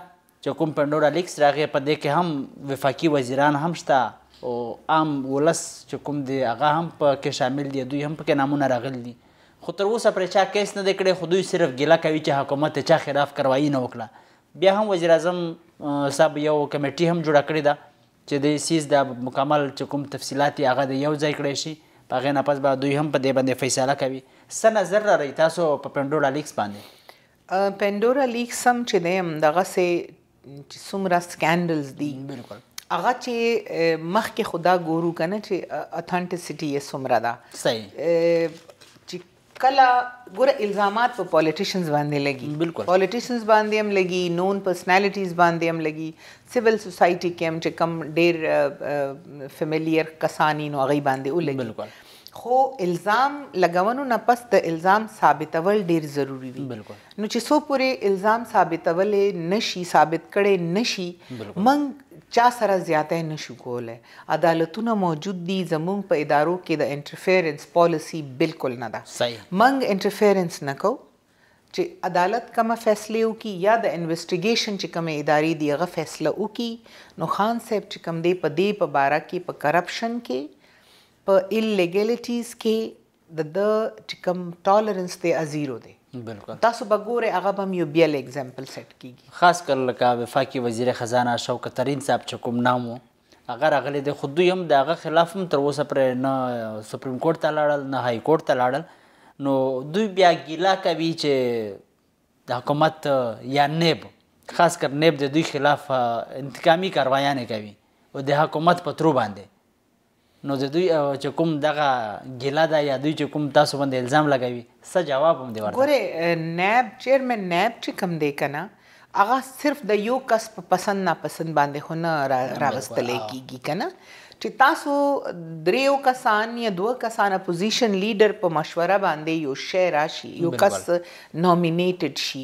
چې کوم پندوډا لیکس راغی په دې کې هم وفاقي وزیران هم شته او عام ولس چې کوم دی هغه هم په کې شامل دي دوی هم پکې نامونه راغلي دي خو تر اوسه پرې چا کیس نه دی کړی خو دوی صرف ګیله کوي چې حکومت چا خلاف کاروایی نه وکړه بیا هم وزیر اعظم صاحب یو کمیټي هم جوړه کړې ده چې د سیس د مکمل چې کوم تفصیلات یې هغه د یو ځای کړی شي په هغې نه پس به دوی هم په دې باندې فیصله کوي څه نظر راغی تاسو په پنډوډا لیکس باندې پنډورا لیک سم چې دیم دغه سه چې څومره سکانډلز دي بالکل هغه چې مخکې خدا ګورو کنه چې اتھنټیسټی یې سمرا ده صحیح چې کله ګوره الزامات په پولیټیشنز باندې لګي بالکل پولیټیشنز باندې هم لګي نون پرسنالټیز باندې هم لګي سیول سوسايټي کې هم چې کم ډېر فیملیئر کسانی نو هغه باندې ولګي بالکل خو الزام لګونو نه پس د الزام ثابتول ډیر ضروری وي بالکل نو چې سو پورې الزام ثابتول نشي ثابت کړي نشي منګ چا سره زیاته نشو کوله عدالتونه موجود دي زمونږ په ادارو کې د انټرفیرنس پالیسی بالکل نه ده صحیح منګ انټرفیرنس نه کوو چې عدالت کوم فیصله وکي یا د انویسټیګیشن چې کومه ادارې دی هغه فیصله وکي نو خان صاحب چې کوم دی په دې په بارا کې په کرپشن کې په الیګیلیټیز کې د د چې کم ټالرنس دی ازیرو دی بالکل تاسو بګوره هغه هم یو بیل اگزامپل سیټ کیږي خاص کر لکه وفاقي وزیر خزانه شوکت ترین صاحب چې کوم نامو هغه راغلی دی خو دوی هم د هغه خلاف هم تر اوسه پرې نه سپریم کورټ ته لاړل نه های کورټ ته لاړل نو دوی بیا ګیله کوي چې د حکومت یا نیب خاص کر نیب د دوی خلاف انتقامي کاروایانې کوي او د حکومت په ترو باندې نو د دوی چې کوم دغه ګیله ده یا دوی چې کوم تاسو باندې الزام لګوي څه جواب هم دی ورته ګوره نائب چیرمن نائب چې کوم دی کنه هغه صرف د یو کس په پسند ناپسند باندې خو نه راغستلې کیږي کنه چې تاسو دریو کسان یا دوه کسان اپوزیشن لیډر په مشوره باندې یو شی راشي یو کس نومینیټډ شي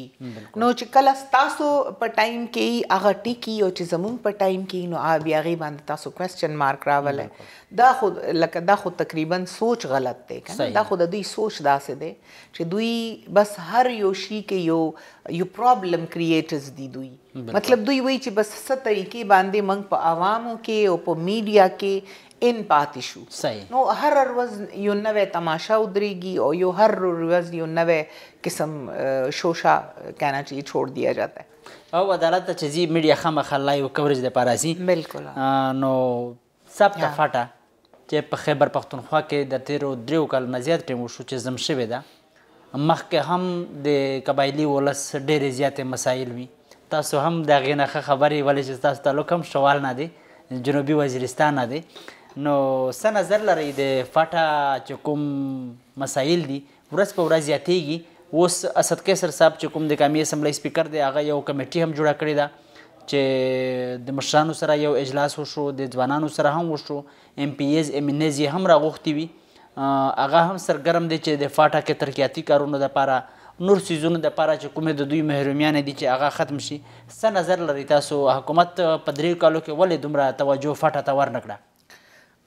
نو چې کله تاسو په ټایم کې هغه ټیکی او چې زمون په ټایم کې نو بیا غي باندې تاسو کوېسچن مارک راولې دا خود لکه دا خود تقریبا سوچ غلط دی کنه دا خود دوی سوچ داسې دی چې دوی بس هر یو شی کې یو یو پرابلم کریئیټرز دي دوی مطلب دوی وایي چې بس ست طریقې باندې موږ په عوامو کې او په میډیا کې ان پاتې شو صحیح نو هر ورځ یو نوې تماشا ودرېږي او یو هر ورځ یو نوې قسم شوشا کہنا چاہیے چھوڑ دیا جاتا ہے او عدالت ته چې زی میډیا خامخا لایو کوریج د پاراسي بالکل نو سب ته فاټه چې په خیبر پښتونخوا کې د تیرو دریو کال نه زیات ټیم شو چې زم شوی ده مخکې هم د قبایلي ولس ډېرې زیاتې مسایل وي تاسو هم د هغې نه ښه خبرې ولې چې تاسو تعلق هم شوال نه دی جنوبي وزیرستان نه دی نو څه نظر لرئ د فټه چې کوم مسایل دي ورځ په ورځ زیاتېږي اوس اسدقیصر صاحب چې کوم د قومي اسمبلۍ سپیکر دی هغه یو کمیټي هم جوړه کړې ده چې د مشرانو سره یو اجلاس وشو د ځوانانو سره هم وشو ام پی ایز ام هم راغوښتي وي هغه هم سرګرم دي چې د فاټا کې ترقیاتي کارونو لپاره نور سیزونو د پاره چې کومې د دوی محرومیان دي چې هغه ختم شي څه نظر لري تاسو حکومت په درې کالو کې ولې دومره توجه فټه ته ورنکړه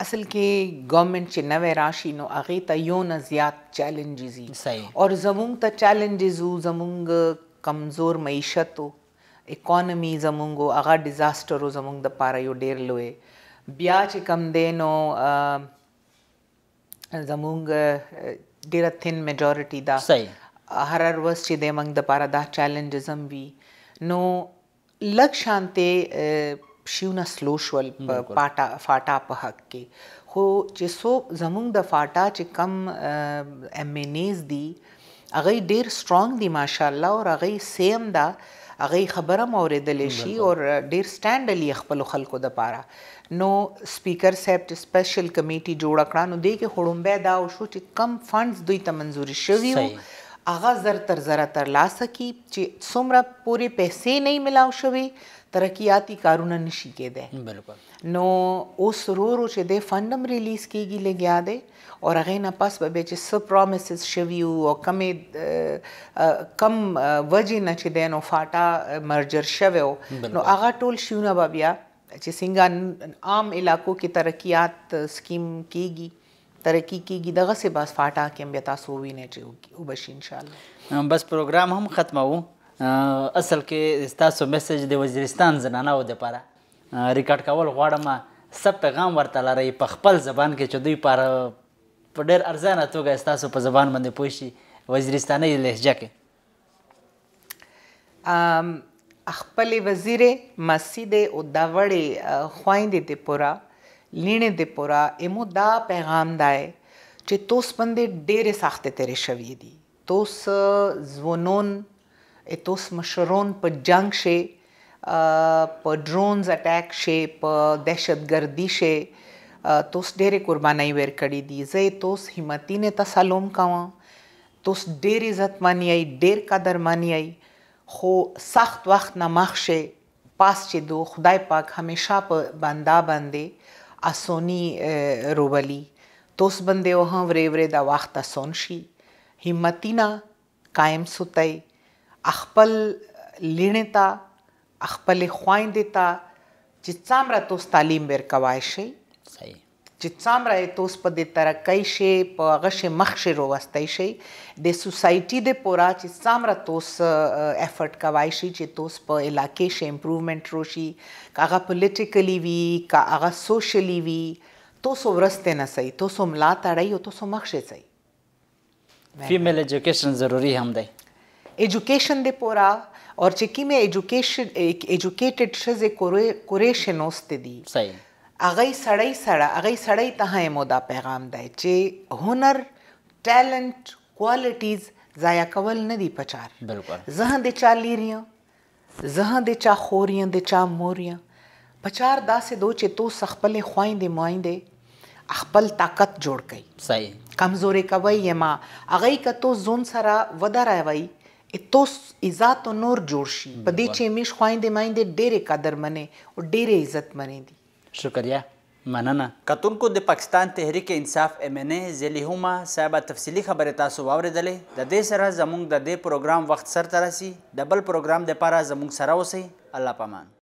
اصل کې گورنمنت چې نوې راشي نو هغه ته یو نه زیات چیلنجز دي او زمونږ ته چیلنجز زمونږ کمزور معیشت او اکانومي زمونږ هغه ډیزاستر زمونږ د پاره یو ډیر لوی بیا چې کم دینو زمونږ ډیره تھن میجورټي دا صحیح هر هر ورځ چې د موږ د پاره دا چیلنجز هم وي نو لک شانته شیونه سلو شول پاټا فاټا په حق کې خو چې سو زمونږ د فاټا چې کم ام ان ایز دی اغه ډیر سترونګ دی ماشاءالله او اغه سیم دا هغه خبره موریدل شي او ډیر سټاند علی خپل خلکو د پاره نو سپیکر سیپټ سپیشل کمیټي جوړ کړه نو دې کې خړومبه دا او شو چې کم فندز دوی ته منزوري شوی وو هغه زر تر زر تر لاسه کی چې څومره پوری پیسې نه ملاو شوی ترقیاتی کارونه نشي کېده بالکل نو اوس رورو چې د فندم ریلیز کیږي لګیا دی او هغه نه پاس به چې سب پرومیسز شوی او کمې کم وجه نه چې دینو فاټا مرجر شوی نو هغه ټول شونه بیا چې څنګه عام علاقو کې ترقیات سکیم کیږي ترقی کیږي دغه سه بس فاټا کې بیا تاسو وینئ چې وبشي ان شاء الله بس پروګرام هم ختمو اصل کې تاسو میسج د وزیرستان زنانه و د پاره ریکارډ کول غواړم سب پیغام ورته لري په خپل زبان کې چې دوی پر په ډېر ارزانه توګه تاسو په زبان باندې پوه شي وزیرستاني لهجه کې خپل وزیر مسجد او داوړې خوایندې ته پورا لینې ته پورا ایمو دا پیغام دای چې توس باندې ډېر سخت تیرې شوې دي توس زونون اتوس مشرون په جنگ شي په ډرونز اٹیک شي په دهشتګردي شي توس ډېرې قربانۍ ور کړې دي زه توس همتی نه تسلم کوم توس ډېر عزت مانی ای ډېر قدر مانی ای خو سخت وخت نه مخ شي پاس چې دو خدای پاک همیشه په پا بندا باندې اسونی روبلی توس باندې وه ورې ورې دا وخت اسون شي همتی نه قائم سوتای خپل لینې ته خپل خويندې ته چې څامره تاسو تعلیم ورکوای شي صحیح چې څامره تاسو په دې ترقۍ شي په غشه مخشه روستای شي د سوسايټي د پورا چې څامره تاسو افورت کوي شي چې تاسو په علاقې شي امپروومنت روشي کاغه پولیټیکلی وی کاغه سوشلی وی تاسو ورسته نه سي تاسو ملاتړی او تاسو مخشه سي فیمیل education ضروری هم دی education de pora اورچکی مې education educated شزه کورې شنوست دي صحیح اغه سړی سړی اغه سړی ته مو دا پیغام دی چې هنر ټالنت کوالټیز ضایع کول نه دی پچار بالکل زه د چا لیریاں زه د چا خوریاں د چا موریاں پچار داسې دو چې تو سخپل خوایندې مایندې خپل طاقت جوړ کړي صحیح کمزورې کوي ما اغه کتو زون سره ودا راوي اتوس عزت او نور جوړ شي په دې چې مش خويندې مایندې ډېرې قدر منې او ډېرې عزت منې دي شکریا مننه کتونکو د پاکستان تحریک انصاف ام ان ای زلی هما صاحب تفصیلی خبرې تاسو واوریدلې د دې سره زموږ د دې پروګرام وخت سرته رسي د بل پروګرام د پاره زموږ سره اوسئ الله پامان